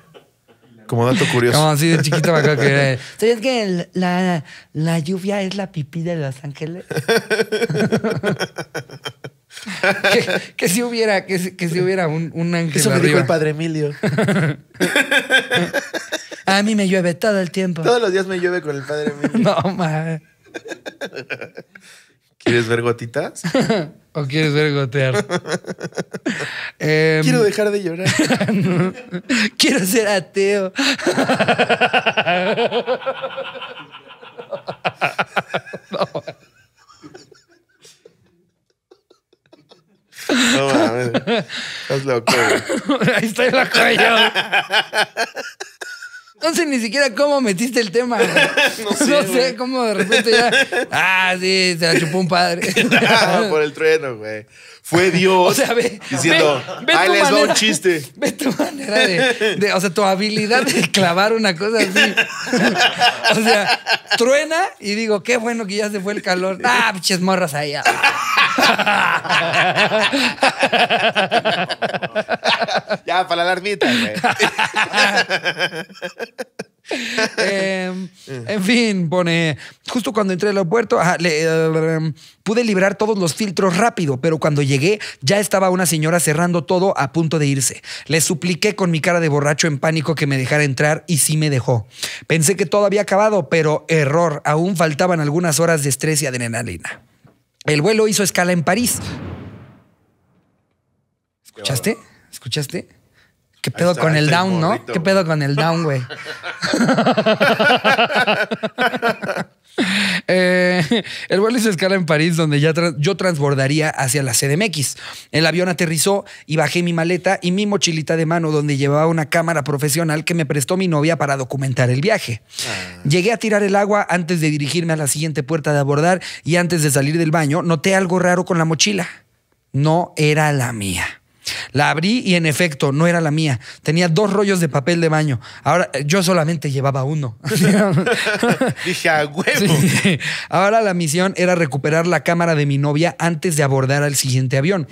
Como dato curioso. Como así de chiquito me que era. ¿Sabías que la, la, lluvia es la pipí de Los Ángeles? que, si hubiera, que, que si hubiera un, un ángel. Eso me dijo el padre Emilio. A mí me llueve todo el tiempo. Todos los días me llueve con el padre Emilio. No, madre. ¿Quieres ver gotitas? ¿O quieres ver gotear? Em, Quiero dejar de llorar. Quiero ser ateo. no. No mames. Estás loco. Ahí estoy loco yo no sé ni siquiera cómo metiste el tema. no sé, cómo de repente ya. Ah, sí, se la chupó un padre. Ah, por el trueno, güey. Fue Dios. diciendo, ahí les un chiste. Ve tu manera de, de, O sea, tu habilidad de clavar una cosa así. o sea, truena y digo, qué bueno que ya se fue el calor. Ah, piches morras allá. ya, para la alarmita, güey. Em, en fin, pone, justo cuando entré al aeropuerto, em, pude librar todos los filtros rápido, pero cuando llegué ya estaba una señora cerrando todo a punto de irse. Le supliqué con mi cara de borracho en pánico que me dejara entrar y sí me dejó. Pensé que todo había acabado, pero error, aún faltaban algunas horas de estrés y adrenalina. El vuelo hizo escala en París. ¿Escuchaste? ¿Escuchaste? ¿Qué pedo con el este down, no? ¿Qué pedo con el down, güey? Eh, el vuelo se escala en París, donde ya yo transbordaría hacia la CDMX. El avión aterrizó y bajé mi maleta y mi mochilita de mano, donde llevaba una cámara profesional que me prestó mi novia para documentar el viaje. Ah. Llegué a tirar el agua antes de dirigirme a la siguiente puerta de abordar y antes de salir del baño, noté algo raro con la mochila. No era la mía. La abrí y en efecto no era la mía. Tenía dos rollos de papel de baño. Ahora yo solamente llevaba uno. Dije a huevo. Ahora la misión era recuperar la cámara de mi novia antes de abordar al siguiente avión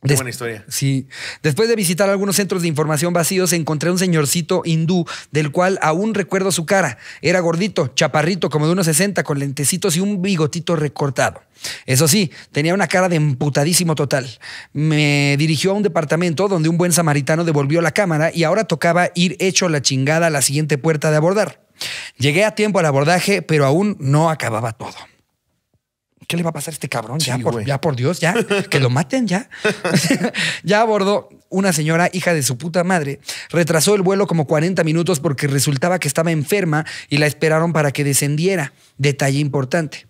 buena historia. Sí. Después de visitar algunos centros de información vacíos, encontré un señorcito hindú del cual aún recuerdo su cara. Era gordito, chaparrito, como de unos 60, con lentecitos y un bigotito recortado. Eso sí, tenía una cara de emputadísimo total. Me dirigió a un departamento donde un buen samaritano devolvió la cámara y ahora tocaba ir hecho la chingada a la siguiente puerta de abordar. Llegué a tiempo al abordaje, pero aún no acababa todo. ¿qué le va a pasar a este cabrón? ya, por, ya, por, Dios, ya, que lo maten, ya. ya abordó una señora, hija de su puta madre, retrasó el vuelo como 40 minutos porque resultaba que estaba enferma y la esperaron para que descendiera. Detalle importante.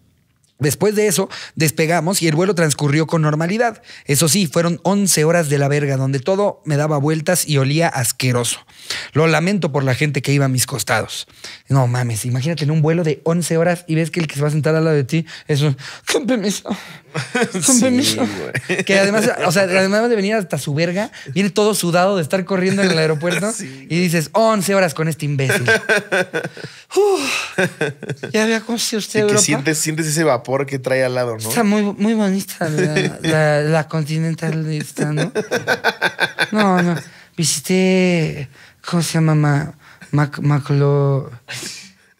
Después de eso, despegamos y el vuelo transcurrió con normalidad. Eso sí, fueron 11 horas de la verga, donde todo me daba vueltas y olía asqueroso. Lo lamento por la gente que iba a mis costados. No mames, imagínate en un vuelo de 11 horas y ves que el que se va a sentar al lado de ti es un... que además, o sea, además de venir hasta su verga, viene todo sudado de estar corriendo en el aeropuerto y dices 11 horas con este imbécil. ya había cómo se usted. Europa? Que sientes, ese vapor que trae al lado, ¿no? Está muy, muy bonita la, la, ¿no? No, no. Visité, ¿cómo se llama? Ma,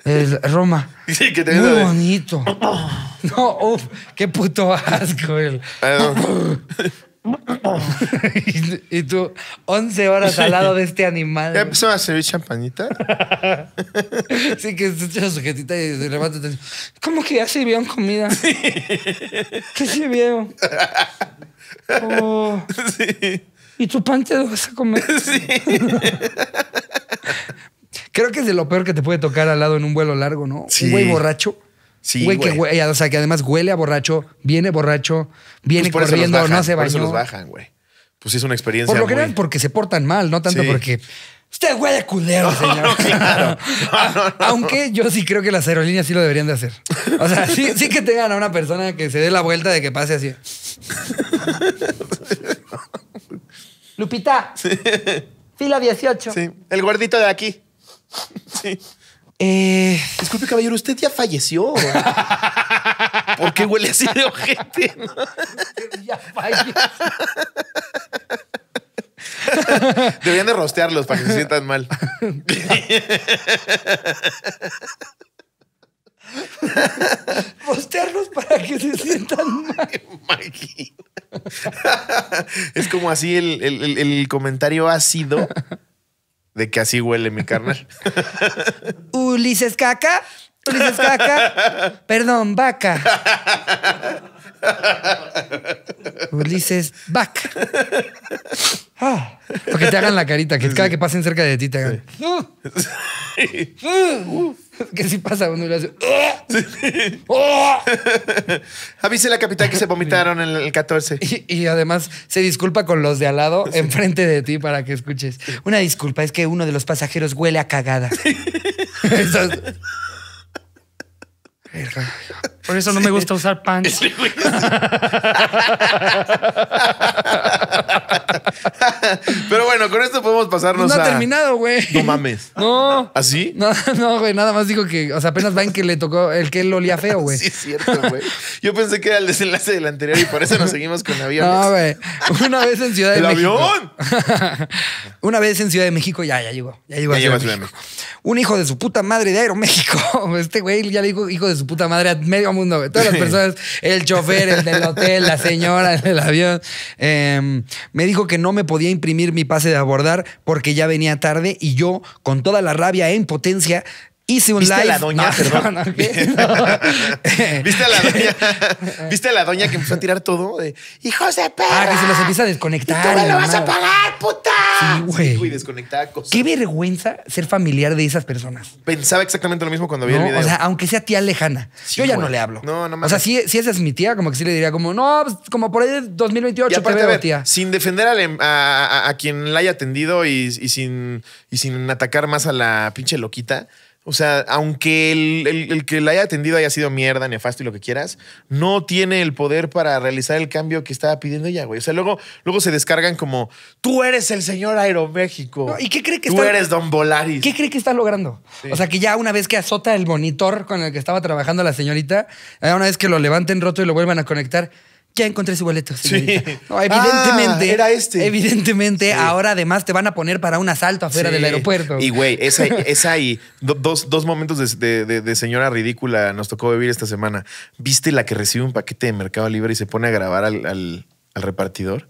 el Roma. Muy bonito. no, uf, qué puto asco. El... y, tú, 11 horas al lado de este animal. ¿Ya empezó a servir champanita? sí, que se echa y se ¿cómo que ya sirvieron comida? ¿Qué sirvieron? Oh. sí. ¿Y tu pan te lo vas a comer? Sí. Creo que es de lo peor que te puede tocar al lado en un vuelo largo, ¿no? Sí. Un güey borracho. Sí, güey, Que, o sea, que además huele a borracho, viene borracho, viene pues corriendo, no se bañó. Por eso los bajan, güey. Pues es una experiencia Por lo que general porque se portan mal, no tanto porque... Usted huele culero, señor. Aunque yo sí creo que las aerolíneas sí lo deberían de hacer. O sea, sí, que tengan a una persona que se dé la vuelta de que pase así. Lupita. Fila 18. Sí. El gordito de aquí. Sí. Eh, disculpe, caballero, usted ya falleció. ¿Por qué huele así de ojete? ya falleció. Debían de rostearlos para que se sientan mal. Rostearlos para que se sientan mal. es como así el, el, el, el comentario ácido de que así huele mi carnal. Ulises Caca. Ulises Caca. Perdón, vaca. Ulises Vaca. Ah, porque te hagan la carita, que cada que pasen cerca de ti te hagan. Mm. Mm. que si pasa uno le ah". ah". la capital que se vomitaron en el 14. Y, además se disculpa con los de al lado enfrente de ti para que escuches. Una disculpa, es que uno de los pasajeros huele a cagada. Por eso no me gusta usar pants. Pero bueno, con esto podemos pasarnos no a. No ha terminado, güey. No mames. No. ¿Así? ¿Ah, no, no, güey. Nada más dijo que, o sea, apenas va en que le tocó el que él olía feo, güey. Sí, es cierto, güey. Yo pensé que era el desenlace del anterior y por eso nos seguimos con aviones. No, güey. Una vez en Ciudad de México. ¡El avión! Una vez en Ciudad de México, ya, ya llegó. Ya llegó a, Ciudad, de México. Un hijo de su puta madre de Aeroméxico. Este güey ya le dijo hijo de su puta madre a medio mundo, güey. Todas las personas, el chofer, el del hotel, la señora, el del avión. Em, me dijo que no me podía imprimir mi pase de abordar porque ya venía tarde y yo, con toda la rabia e impotencia, si un ¿Viste A la doña, perdón. ¿Viste a la doña? ¿Viste a la doña que empezó a tirar todo? De, ¡Hijos de perra! Ah, que se los empieza a desconectar. ¡Y tú me lo vas a pagar, puta! Sí, güey. desconectada cosas. Qué vergüenza ser familiar de esas personas. Pensaba exactamente lo mismo cuando vi el video. O sea, aunque sea tía lejana. yo ya no le hablo. No, no más. O sea, si, esa es mi tía, como que sí le diría como, no, pues, como por ahí es 2028 aparte, te veo, a tía. Sin defender em, a, a, quien la haya atendido y, y, sin, y sin atacar más a la pinche loquita o sea, aunque el, que la haya atendido haya sido mierda, nefasto y lo que quieras, no tiene el poder para realizar el cambio que estaba pidiendo ella, güey. O sea, luego, luego se descargan como, tú eres el señor Aeroméxico. ¿Y qué cree que Tú eres Don Volaris. ¿Qué cree que está logrando? O sea, que ya una vez que azota el monitor con el que estaba trabajando la señorita, eh, una vez que lo levanten roto y lo vuelvan a conectar, ya encontré su boleto. Sí. Ah, evidentemente. era este. Evidentemente, ahora además te van a poner para un asalto afuera del aeropuerto. Y güey, esa, esa y dos, momentos de, señora ridícula nos tocó vivir esta semana. ¿Viste la que recibe un paquete de Mercado Libre y se pone a grabar al, repartidor?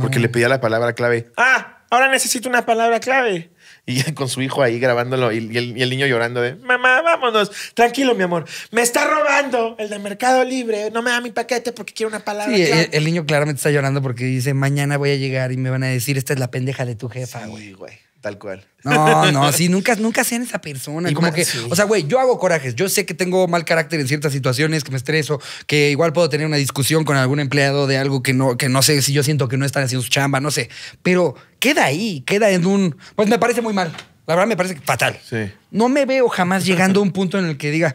Porque le pedía la palabra clave. ¡Ah! Ahora necesito una palabra clave y con su hijo ahí grabándolo y, el, niño llorando de, mamá, vámonos, tranquilo mi amor, me está robando el de Mercado Libre, no me da mi paquete porque quiero una palabra. el, niño claramente está llorando porque dice, mañana voy a llegar y me van a decir, esta es la pendeja de tu jefa, güey, güey. Tal cual. No, no, sí, nunca, nunca sean esa persona. como que, o sea, güey, yo hago corajes. Yo sé que tengo mal carácter en ciertas situaciones, que me estreso, que igual puedo tener una discusión con algún empleado de algo que no, que no sé si yo siento que no están haciendo su chamba, no sé. Pero queda ahí, queda en un. Pues me parece muy mal. La verdad me parece fatal. Sí. No me veo jamás llegando a un punto en el que diga,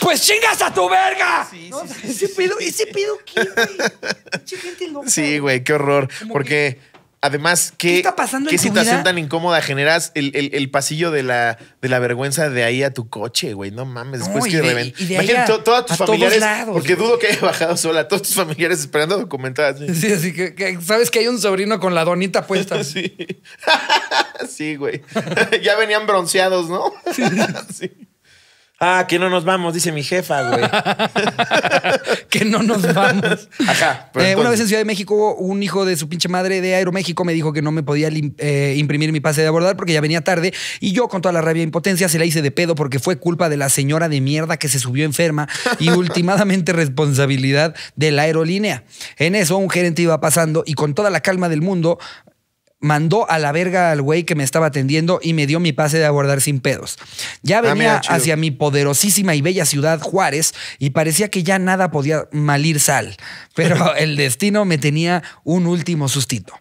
pues chingas a tu verga. Sí, sí, y si pido ¿qué, güey? Sí, güey, qué horror. Porque Además, qué, ¿Qué, está pasando situación tan incómoda generas el, el, el, pasillo de la, de la vergüenza de ahí a tu coche, güey. No mames, después que reventas. Imagínate todas tus familiares. porque dudo que haya bajado sola, todos tus familiares esperando documentadas. Sí, así que, sabes que hay un sobrino con la donita puesta. sí. sí, güey. ya venían bronceados, ¿no? sí. Ah, que no nos vamos, dice mi jefa, güey. que no nos vamos. Ajá. Eh, una vez en Ciudad de México, un hijo de su pinche madre de Aeroméxico me dijo que no me podía eh, imprimir mi pase de abordar porque ya venía tarde. Y yo, con toda la rabia e impotencia, se la hice de pedo porque fue culpa de la señora de mierda que se subió enferma y últimamente responsabilidad de la aerolínea. En eso, un gerente iba pasando y con toda la calma del mundo mandó a la verga al güey que me estaba atendiendo y me dio mi pase de abordar sin pedos. Ya ah, venía hacia mi poderosísima y bella ciudad Juárez y parecía que ya nada podía malir sal, pero el destino me tenía un último sustito.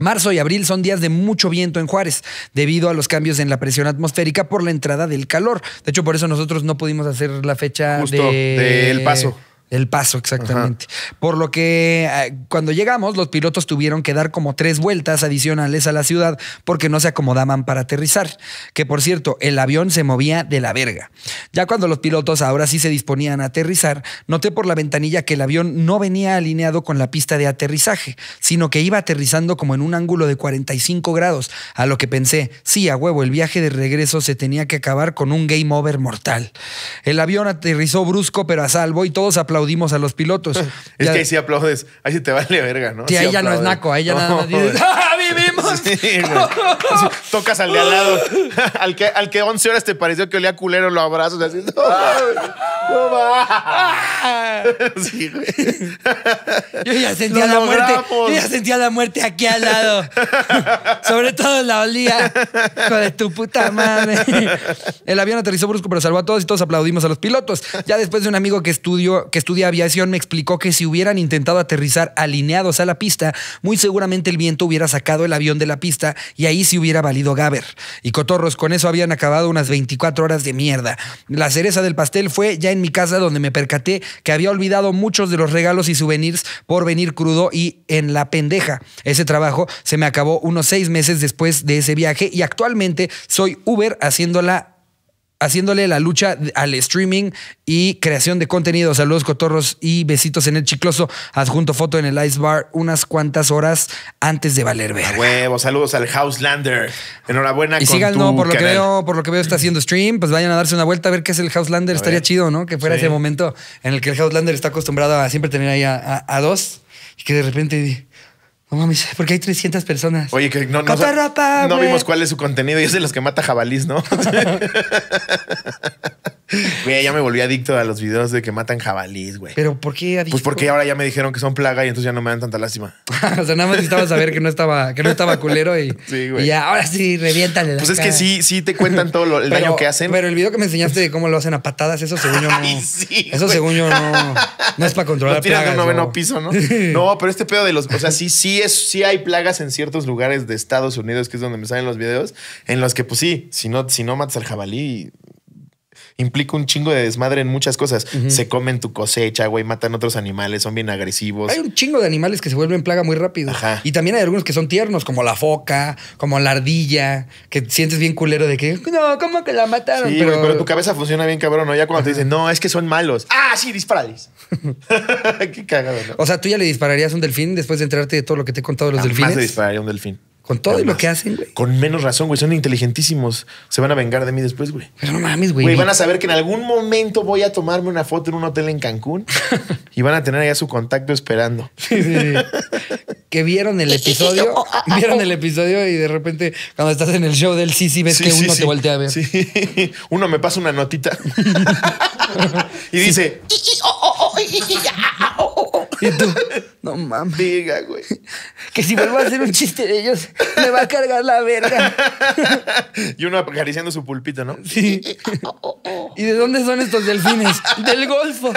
Marzo y abril son días de mucho viento en Juárez, debido a los cambios en la presión atmosférica por la entrada del calor. De hecho, por eso nosotros no pudimos hacer la fecha del paso. El paso, exactamente. Por lo que eh, cuando llegamos, los pilotos tuvieron que dar como tres vueltas adicionales a la ciudad porque no se acomodaban para aterrizar. Que por cierto, el avión se movía de la verga. Ya cuando los pilotos ahora sí se disponían a aterrizar, noté por la ventanilla que el avión no venía alineado con la pista de aterrizaje, sino que iba aterrizando como en un ángulo de 45 grados, a lo que pensé, sí, a huevo, el viaje de regreso se tenía que acabar con un game over mortal. El avión aterrizó brusco pero a salvo y todos aplaudieron aplaudimos a los pilotos. es que ahí sí aplaudes, ahí sí te vale verga, ¿no? Sí, ahí ya no es naco, ahí ya nada más dices, ah, vivir! tocas al de al lado. al, que, al que 11 horas te pareció que olía culero, lo abrazas así. Yo ya sentía la muerte. Yo ya sentía la muerte aquí al lado. Sobre todo la olía. de tu puta madre. El avión aterrizó brusco, pero salvó a todos y todos aplaudimos a los pilotos. Ya después de un amigo que, estudió, que estudia aviación me explicó que si hubieran intentado aterrizar alineados a la pista, muy seguramente el viento hubiera sacado el avión de la pista y ahí sí hubiera valido Gaber. Y cotorros, con eso habían acabado unas 24 horas de mierda. La cereza del pastel fue ya en mi casa donde me percaté que había olvidado muchos de los regalos y souvenirs por venir crudo y en la pendeja. Ese trabajo se me acabó unos seis meses después de ese viaje y actualmente soy Uber haciéndola haciéndole la lucha al streaming y creación de contenido. Saludos cotorros y besitos en el chicloso. Adjunto foto en el Ice Bar unas cuantas horas antes de valer huevos saludos al Houselander. Enhorabuena. Y sigan, por lo que veo, por lo que veo está haciendo stream, pues vayan a darse una vuelta a ver qué es el Houselander. Lander. Estaría chido, ¿no? Que fuera ese momento en el que el Houselander está acostumbrado a siempre tener ahí a dos y que de repente no mames, porque hay 300 personas. Oye, que no, no, no vimos cuál es su contenido y es de los que mata jabalís, ¿no? Güey, ya me volví adicto a los videos de que matan jabalíes, güey. ¿Pero por qué adicto? Pues porque ahora ya me dijeron que son plaga y entonces ya no me dan tanta lástima. o sea, nada más necesitaba saber que no estaba, que no estaba culero y, sí, güey. y ahora sí, reviéntale la Pues es que sí, sí te cuentan todo el daño que hacen. Pero el video que me enseñaste de cómo lo hacen a patadas, eso según yo no. eso según yo no. No es para controlar plagas. no. no, pero este pedo de los. O sea, sí, sí, es, sí hay plagas en ciertos lugares de Estados Unidos, que es donde me salen los videos, en los que, pues sí, si si no matas al jabalí, implica un chingo de desmadre en muchas cosas. Se comen tu cosecha, güey, matan otros animales, son bien agresivos. Hay un chingo de animales que se vuelven plaga muy rápido. Ajá. Y también hay algunos que son tiernos, como la foca, como la ardilla, que sientes bien culero de que, no, ¿cómo que la mataron? Sí, pero... tu cabeza funciona bien cabrón, ¿no? Ya cuando te dicen, no, es que son malos. Ah, sí, disparales. Qué cagado, O sea, tú ya le dispararías a un delfín después de enterarte de todo lo que te he contado de los delfines. le dispararía a un delfín. Con todo lo que hacen, güey. Con menos razón, güey. Son inteligentísimos. Se van a vengar de mí después, güey. Pero no mames, güey. Güey, van a saber que en algún momento voy a tomarme una foto en un hotel en Cancún y van a tener allá su contacto esperando. que vieron el episodio. vieron el episodio y de repente, cuando estás en el show del sí, sí, ves que uno te voltea a ver. Uno me pasa una notita y dice. Y no mames. Diga, güey. Que si vuelvo a hacer un chiste de ellos, me va a cargar la verga. Y uno acariciando su pulpito, ¿no? Sí. Oh, oh, oh. ¿Y de dónde son estos delfines? Del Golfo.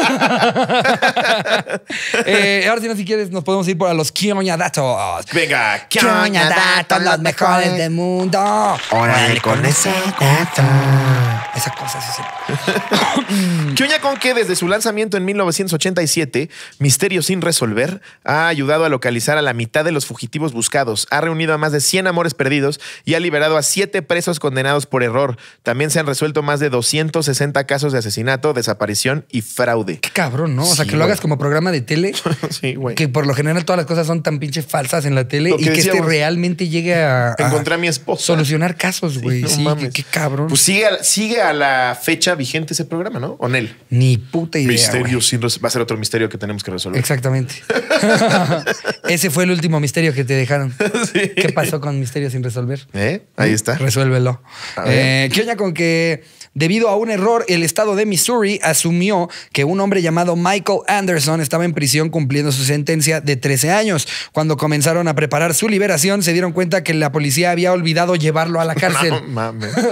Eh, ahora, si no, si quieres, nos podemos ir por los Datos Venga, Datos los mejores del mundo. con ese dato Esa cosa, sí, sí. Kioña con que desde su lanzamiento en 1987, Misterio sin resolver, ha ayudado a localizar a la mitad de los fugitivos buscados, ha reunido a más de 100 amores perdidos y ha liberado a 7 presos condenados por error. También se han resuelto más de 260 casos de asesinato, desaparición y fraude. Qué cabrón, ¿no? O sea, que lo hagas como programa de tele. sí, güey. Que por lo general todas las cosas son tan pinche falsas en la tele y que este realmente llegue a, a mi esposa. Solucionar casos, güey. Sí, no qué, cabrón. Pues sigue a, sigue a la fecha vigente ese programa, ¿no? O Nel. Ni puta idea. Misterio sin Va a ser otro misterio que tenemos que resolver. Exactamente. ese fue el último misterio que te dejaron. ¿Qué pasó con Misterio sin resolver? ¿Eh? Ahí está. Resuélvelo. Eh, ¿Qué oña con que Debido a un error, el estado de Missouri asumió que un hombre llamado Michael Anderson estaba en prisión cumpliendo su sentencia de 13 años. Cuando comenzaron a preparar su liberación, se dieron cuenta que la policía había olvidado llevarlo a la cárcel.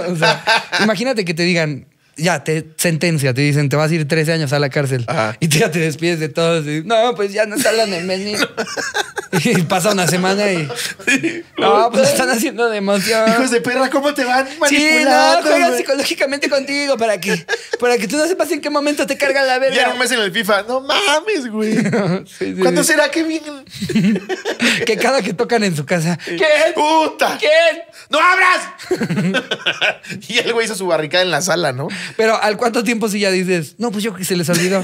imagínate que te digan, ya, te sentencia, te dicen, te vas a ir 13 años a la cárcel. Y te, ya te despides de todos. no, pues ya no salgan de menino. y pasa una semana y. No, ah, pues están haciendo demasiado. Hijos de perra, ¿cómo te van manipulando? Sí, no, juegan psicológicamente contigo para que, para que tú no sepas en qué momento te cargan la verga. Ya no mes en el FIFA. No mames, güey. Sí, ¿Cuándo será que vienen? que cada que tocan en su casa. ¿Quién? ¡Puta! ¿Quién? ¡No abras! y el güey hizo su barricada en la sala, ¿no? Pero al cuánto tiempo si ya dices, no, pues yo que se les olvidó.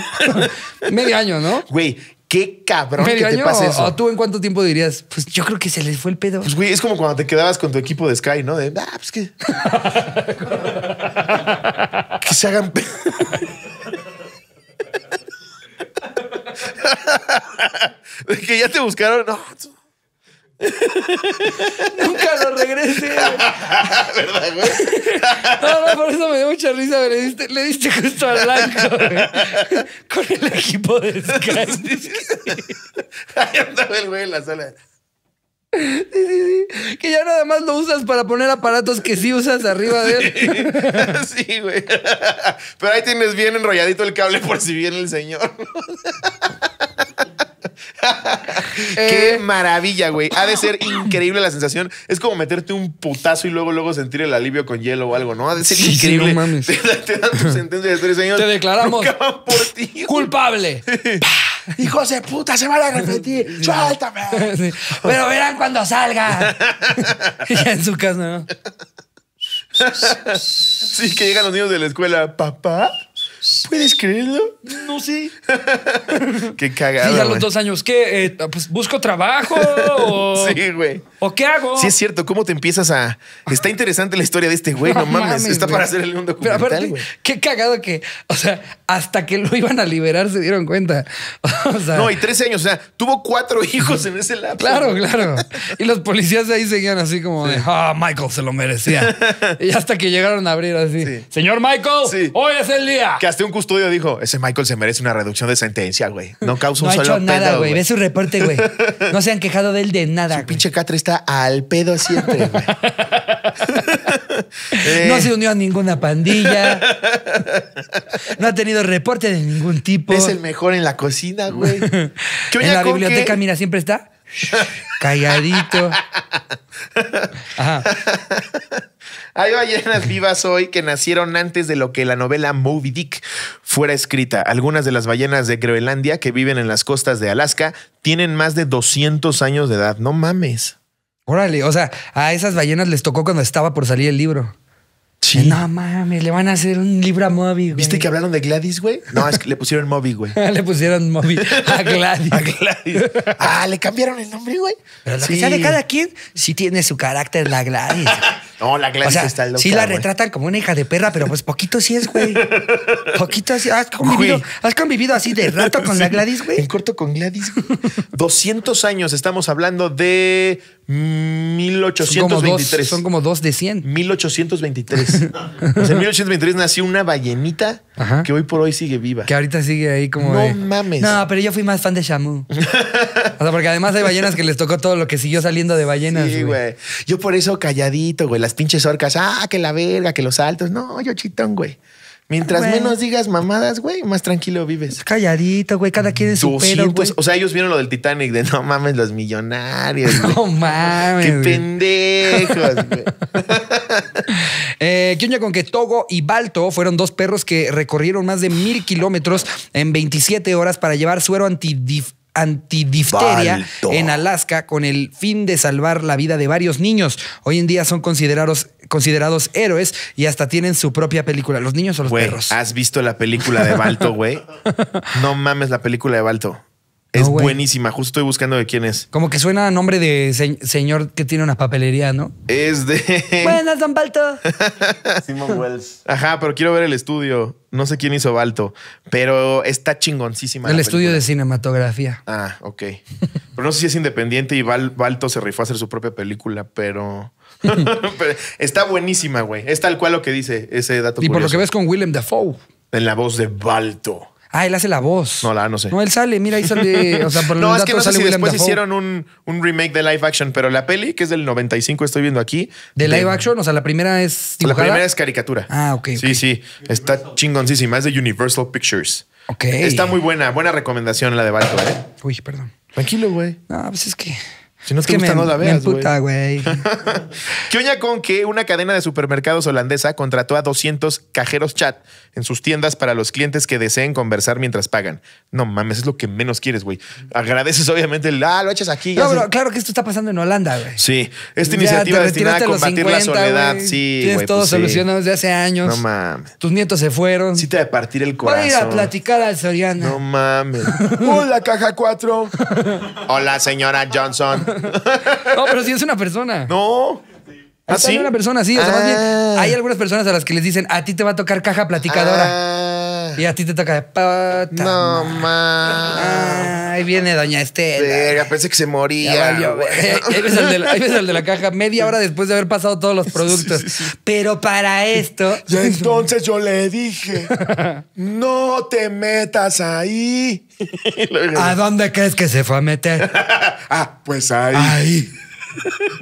Medio año, ¿no? Güey, qué cabrón que te pase eso. tú en cuánto tiempo dirías? Pues yo creo que se les fue el pedo. Pues güey, es como cuando te quedabas con tu equipo de Sky, ¿no? De, ah, pues que... que se hagan... ¿De que ya te buscaron. No, Nunca lo regrese ¿Verdad, güey? no, no, por eso me dio mucha risa. Le diste, le diste justo al blanco con el equipo de Sky. Ahí el güey en la sala. Que ya nada más lo usas para poner aparatos que sí usas arriba de él. Sí, güey. Pero ahí tienes bien enrolladito el cable por si viene el señor. Qué eh. maravilla, güey. Ha de ser increíble la sensación. Es como meterte un putazo y luego, luego sentir el alivio con hielo o algo, ¿no? Ha de ser increíble. Te, dan tu sentencia de tres años. Te declaramos culpable. Hijo de puta, se van a arrepentir. Suéltame. Pero verán cuando salga. en su casa, ¿no? sí, que llegan los niños de la escuela. ¿Papá? ¿Puedes creerlo? No sé. qué cagado. Y a los dos años, ¿qué? Eh, pues busco trabajo. o, sí, güey. ¿O qué hago? Sí, es cierto. ¿Cómo te empiezas a.? Está interesante la historia de este güey, no, mames. está para hacerle un documental. Pero aparte, qué cagado que. O sea, hasta que lo iban a liberar se dieron cuenta. no, y 13 años. O sea, tuvo cuatro hijos en ese lapso. Claro, claro. Y los policías de ahí seguían así como de. Ah, Michael se lo merecía. y hasta que llegaron a abrir así. Señor Michael, hoy es el día un custodio dijo, ese Michael se merece una reducción de sentencia, güey. No causa un no solo hecho nada, güey. Ve su reporte, güey. No se han quejado de él de nada. Su pinche catre está al pedo siempre, güey. No se unió a ninguna pandilla. No ha tenido reporte de ningún tipo. Es el mejor en la cocina, güey. en la biblioteca, mira, siempre está calladito. Ajá. Hay ballenas vivas hoy que nacieron antes de lo que la novela Moby Dick fuera escrita. Algunas de las ballenas de Groenlandia que viven en las costas de Alaska tienen más de 200 años de edad. No mames. Órale, o sea, a esas ballenas les tocó cuando estaba por salir el libro. No mames, le van a hacer un libro a Moby, ¿Viste que hablaron de Gladys, güey? No, es que le pusieron Moby, güey. le pusieron Moby a Gladys. a Gladys. Ah, le cambiaron el nombre, güey. Pero lo que sea de cada quien, sí tiene su carácter la Gladys. No, la Gladys o Sí, la retratan como una hija de perra, pero pues poquito sí es, güey. Poquito así. ¿Has convivido, así de rato con la Gladys, güey? En corto con Gladys. 200 años, estamos hablando de 1823. Son como dos, de 100. 1823. en 1823 nació una ballenita que hoy por hoy sigue viva. Que ahorita sigue ahí como. No mames. No, pero yo fui más fan de Shamu. o sea, porque además hay ballenas que les tocó todo lo que siguió saliendo de ballenas. Sí, güey. Yo por eso calladito, güey las pinches orcas, ah, que la verga, que los altos. No, yo chitón, güey. Mientras menos digas mamadas, güey, más tranquilo vives. Calladito, güey, cada quien es su O sea, ellos vieron lo del Titanic de no mames los millonarios. No mames. Qué pendejos, güey. Eh, con que Togo y Balto fueron dos perros que recorrieron más de mil kilómetros en 27 horas para llevar suero antidif antidifteria en Alaska con el fin de salvar la vida de varios niños. Hoy en día son considerados, considerados héroes y hasta tienen su propia película. ¿Los niños o los perros? ¿Has visto la película de Balto, güey? no mames la película de Balto. Es buenísima. Justo estoy buscando de quién es. Como que suena a nombre de señor que tiene una papelería, ¿no? Es de. Buenas, Don Balto. Simon Wells. Ajá, pero quiero ver el estudio. No sé quién hizo Balto, pero está chingoncísima. El estudio de cinematografía. Ah, ok. Pero no sé si es independiente y Balto se rifó a hacer su propia película, pero. está buenísima, güey. Es tal cual lo que dice ese dato. Y por lo que ves con Willem Dafoe. En la voz de Balto. Ah, él hace la voz. No, la no sé. No, él sale, mira, ahí sale. O sea, por no, es que no sé si después hicieron un, un, remake de live action, pero la peli, que es del 95, estoy viendo aquí. ¿De, live action? O sea, la primera es. Dibujada? La primera es caricatura. Ah, ok. Sí, sí. Está chingoncísima. Es de Universal Pictures. Ok. Está muy buena. Buena recomendación la de Balto, ¿eh? Uy, perdón. Tranquilo, güey. No, pues es que. Si no es te que gusta, no la veas, güey. ¿Qué oña con que una cadena de supermercados holandesa contrató a 200 cajeros chat en sus tiendas para los clientes que deseen conversar mientras pagan. No mames, es lo que menos quieres, güey. Agradeces, obviamente, el, ah, lo echas aquí. No, claro que esto está pasando en Holanda, güey. Sí, esta iniciativa destinada a combatir la soledad. Sí, Tienes pues todo solucionado desde hace años. No mames. Tus nietos se fueron. Sí, te va a partir el corazón. Voy a platicar al Soriana. No mames. Hola, uh, caja 4. Hola, señora Johnson. no, pero si es una persona. No. ¿Ah, una persona así. O sea, bien, ah. hay algunas personas a las que les dicen, a ti te va a tocar caja platicadora. Ah. Y a ti te toca de pata. No, mames Ahí viene doña Estela. pensé que se moría. ahí, ves el de la, caja media hora después de haber pasado todos los productos. Pero para esto... entonces yo le dije, no te metas ahí. ¿A dónde crees que se fue a meter? ah, pues ahí. Ahí.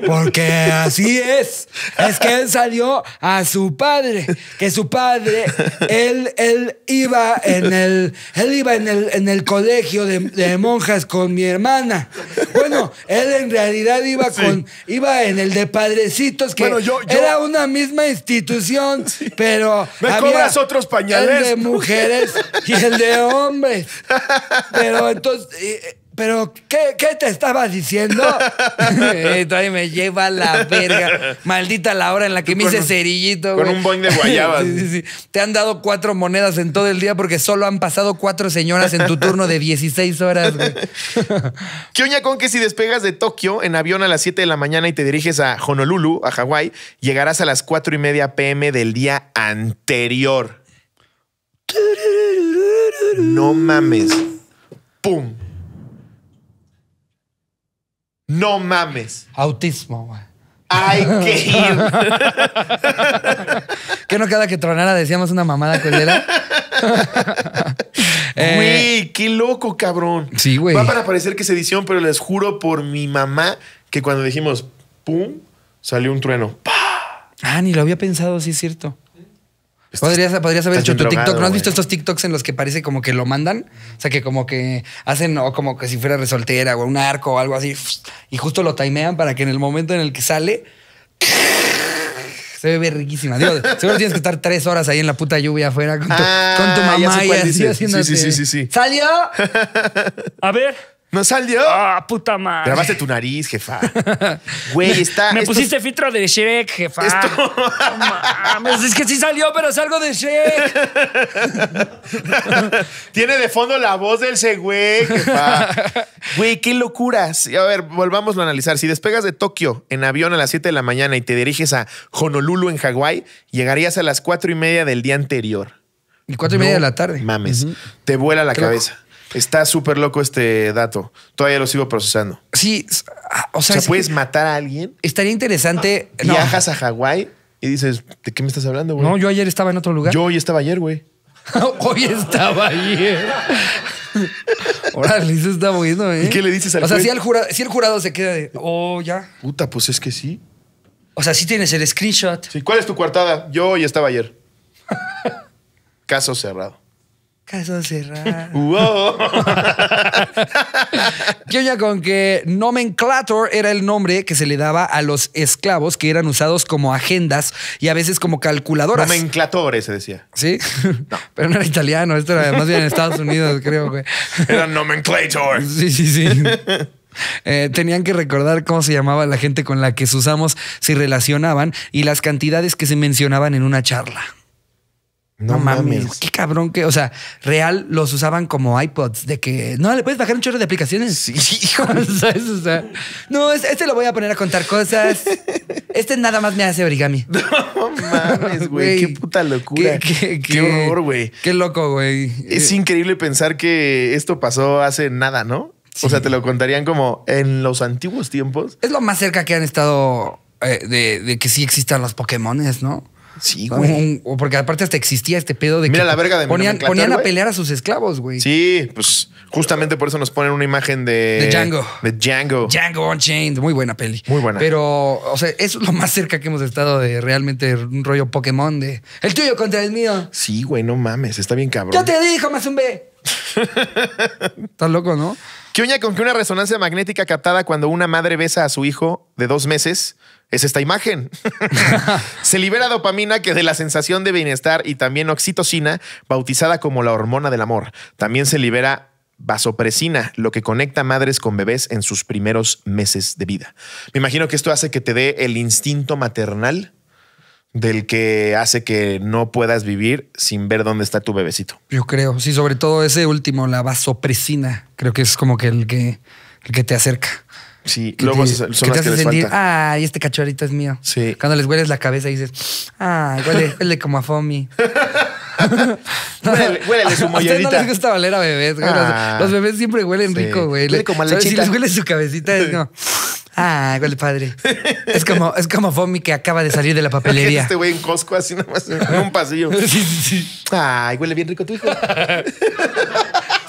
Porque así es. Es que él salió a su padre. Que su padre, él, él iba en el, él iba en el, colegio de, monjas con mi hermana. Bueno, él en realidad iba con, iba en el de padrecitos, que era una misma institución, pero. había otros pañales. El de mujeres y el de hombres. Pero entonces. ¿Pero qué, te estaba diciendo? Todavía me lleva la verga. Maldita la hora en la que me hice cerillito, Con un boing de guayabas. Te han dado cuatro monedas en todo el día porque solo han pasado cuatro señoras en tu turno de 16 horas, güey. ¿Qué oña con que si despegas de Tokio en avión a las 7 de la mañana y te diriges a Honolulu, a Hawái, llegarás a las 4 y media pm del día anterior? No mames. ¡Pum! No mames. Autismo, güey. Hay que ir. que no queda que tronara decíamos una mamada colera. Güey, qué loco, cabrón. Sí, güey. Va para parecer que es edición, pero les juro por mi mamá que cuando dijimos pum, salió un trueno. ¡Pah! Ah, ni lo había pensado, sí es cierto. Podrías, podrías haber hecho tu TikTok. ¿No has visto estos TikToks en los que parece como que lo mandan? O sea, que como que hacen o como que si fuera resoltera o un arco o algo así. Y justo lo taimean para que en el momento en el que sale... Se ve riquísima. Digo, seguro tienes que estar tres horas ahí en la puta lluvia afuera con tu, con tu ah, mamá y así Sí, sí, sí, sí, sí. ¿Salió? A ver... ¡No salió! ¡Ah, puta madre! Grabaste tu nariz, jefa. Güey, está. Me pusiste filtro de Shrek, jefa. Esto- mames, es que sí salió, pero salgo de Shrek. Tiene de fondo la voz del ese güey, jefa. Güey, qué locuras. A ver, volvámoslo a analizar. Si despegas de Tokio en avión a las 7 de la mañana y te diriges a Honolulu, en Hawái, llegarías a las 4 y media del día anterior. Y 4 y media de la tarde. Mames. Te vuela la cabeza. Está súper loco este dato. Todavía lo sigo procesando. Sí, ah, o sea, o puedes matar a alguien. Estaría interesante. Viajas a Hawái y dices, ¿de qué me estás hablando, güey? No, yo ayer estaba en otro lugar. Yo hoy estaba ayer, güey. hoy estaba ayer. Órale, se está moviendo, ¿eh? ¿Y qué le dices al O sea, si el, jurado, si el jurado se queda de, oh, ya. Puta, pues es que sí. O sea, sí tienes el screenshot. Sí, ¿cuál es tu coartada? Yo hoy estaba ayer. Caso cerrado caso cerrado. Yo ya con que nomenclator era el nombre que se le daba a los esclavos que eran usados como agendas y a veces como calculadoras. Nomenclatores, se decía. Sí, pero no era italiano, esto era más bien en Estados Unidos, creo, güey. Era nomenclator. Sí, sí, sí. Eh, tenían que recordar cómo se llamaba la gente con la que sus amos se relacionaban y las cantidades que se mencionaban en una charla. No, mames, qué cabrón que, o sea, real los usaban como iPods, de que no le puedes bajar un chorro de aplicaciones. Sí, ¿sabes? O no, este lo voy a poner a contar cosas. Este nada más me hace origami. No mames, güey, qué puta locura. Qué, horror, güey. Qué loco, güey. Es increíble pensar que esto pasó hace nada, ¿no? O sea, te lo contarían como en los antiguos tiempos. Es lo más cerca que han estado eh, de, de que sí existan los Pokémones, ¿no? Sí, güey. porque aparte hasta existía este pedo de Mira la verga de ponían, ponían a pelear a sus esclavos, güey. Sí, pues justamente por eso nos ponen una imagen de. De Django. De Django. Django Unchained. Muy buena peli. Muy buena. Pero, o sea, es lo más cerca que hemos estado de realmente un rollo Pokémon de. El tuyo contra el mío. Sí, güey, no mames. Está bien cabrón. Yo te un Mazumbe. Estás loco, ¿no? ¿Qué oña con que una resonancia magnética captada cuando una madre besa a su hijo de dos meses es esta imagen? Se libera dopamina que de la sensación de bienestar y también oxitocina, bautizada como la hormona del amor. También se libera vasopresina, lo que conecta madres con bebés en sus primeros meses de vida. Me imagino que esto hace que te dé el instinto maternal del que hace que no puedas vivir sin ver dónde está tu bebecito. Yo creo, sí, sobre todo ese último, la vasopresina, creo que es como que el que, el que te acerca. Sí, que luego te, que te, hace sentir, ah, ay, este cachorrito es mío. Sí. Cuando les hueles la cabeza y dices, ah, huele, huele como a Fomi. huele, su mollerita. A no les gusta valer a bebés. Ah. los, bebés siempre huelen rico, güey. Huele como a lechita. Si les huele su cabecita, es como... No. Ah, huele padre. Es como, es Fomi que acaba de salir de la papelería. Este güey en Costco así nomás en un pasillo. Sí, Ay, huele bien rico tu hijo.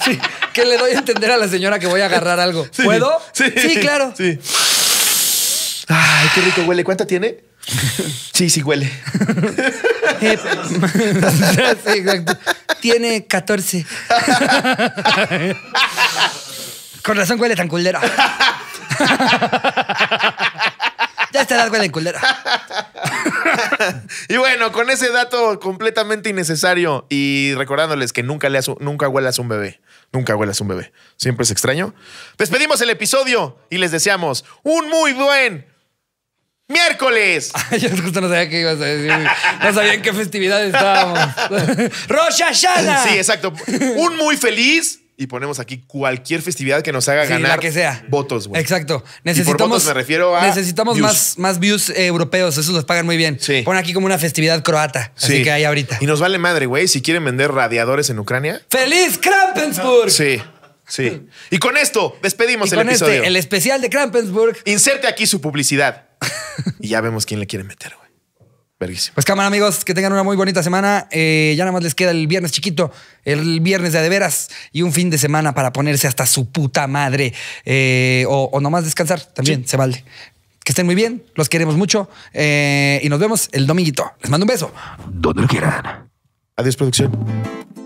Sí. ¿Qué le doy a entender a la señora que voy a agarrar algo? ¿Puedo? Sí, sí, claro. Sí. Ay, qué rico huele. ¿Cuánta tiene? Sí, sí huele. Eh, tiene 14. Con razón huele tan culera. ya la güey en culera. y bueno, con ese dato completamente innecesario y recordándoles que nunca, le nunca huelas un bebé. Nunca huelas un bebé. Siempre es extraño. Despedimos el episodio y les deseamos un muy buen miércoles. Yo justo no sabía qué ibas a decir. No sabía en qué festividad estábamos. Rosh Hashanah. Sí, exacto. Un muy feliz y ponemos aquí cualquier festividad que nos haga ganar votos, güey. Exacto. Necesitamos, por votos me refiero a necesitamos más, más views eh, europeos, esos los pagan muy bien. Pon aquí como una festividad croata, así que hay ahorita. Y nos vale madre, güey, si quieren vender radiadores en Ucrania. ¡Feliz Krampensburg! Sí. Sí. Y con esto despedimos el este, el especial de Krampensburg. Inserte aquí su publicidad. y ya vemos quién le quiere meter, güey. Pues cámara, amigos, que tengan una muy bonita semana. Eh, ya nada más les queda el viernes chiquito, el viernes de veras y un fin de semana para ponerse hasta su puta madre. Eh, o, nomás descansar, también se vale. Que estén muy bien, los queremos mucho eh, y nos vemos el dominguito. Les mando un beso. Donde lo quieran. Adiós, producción.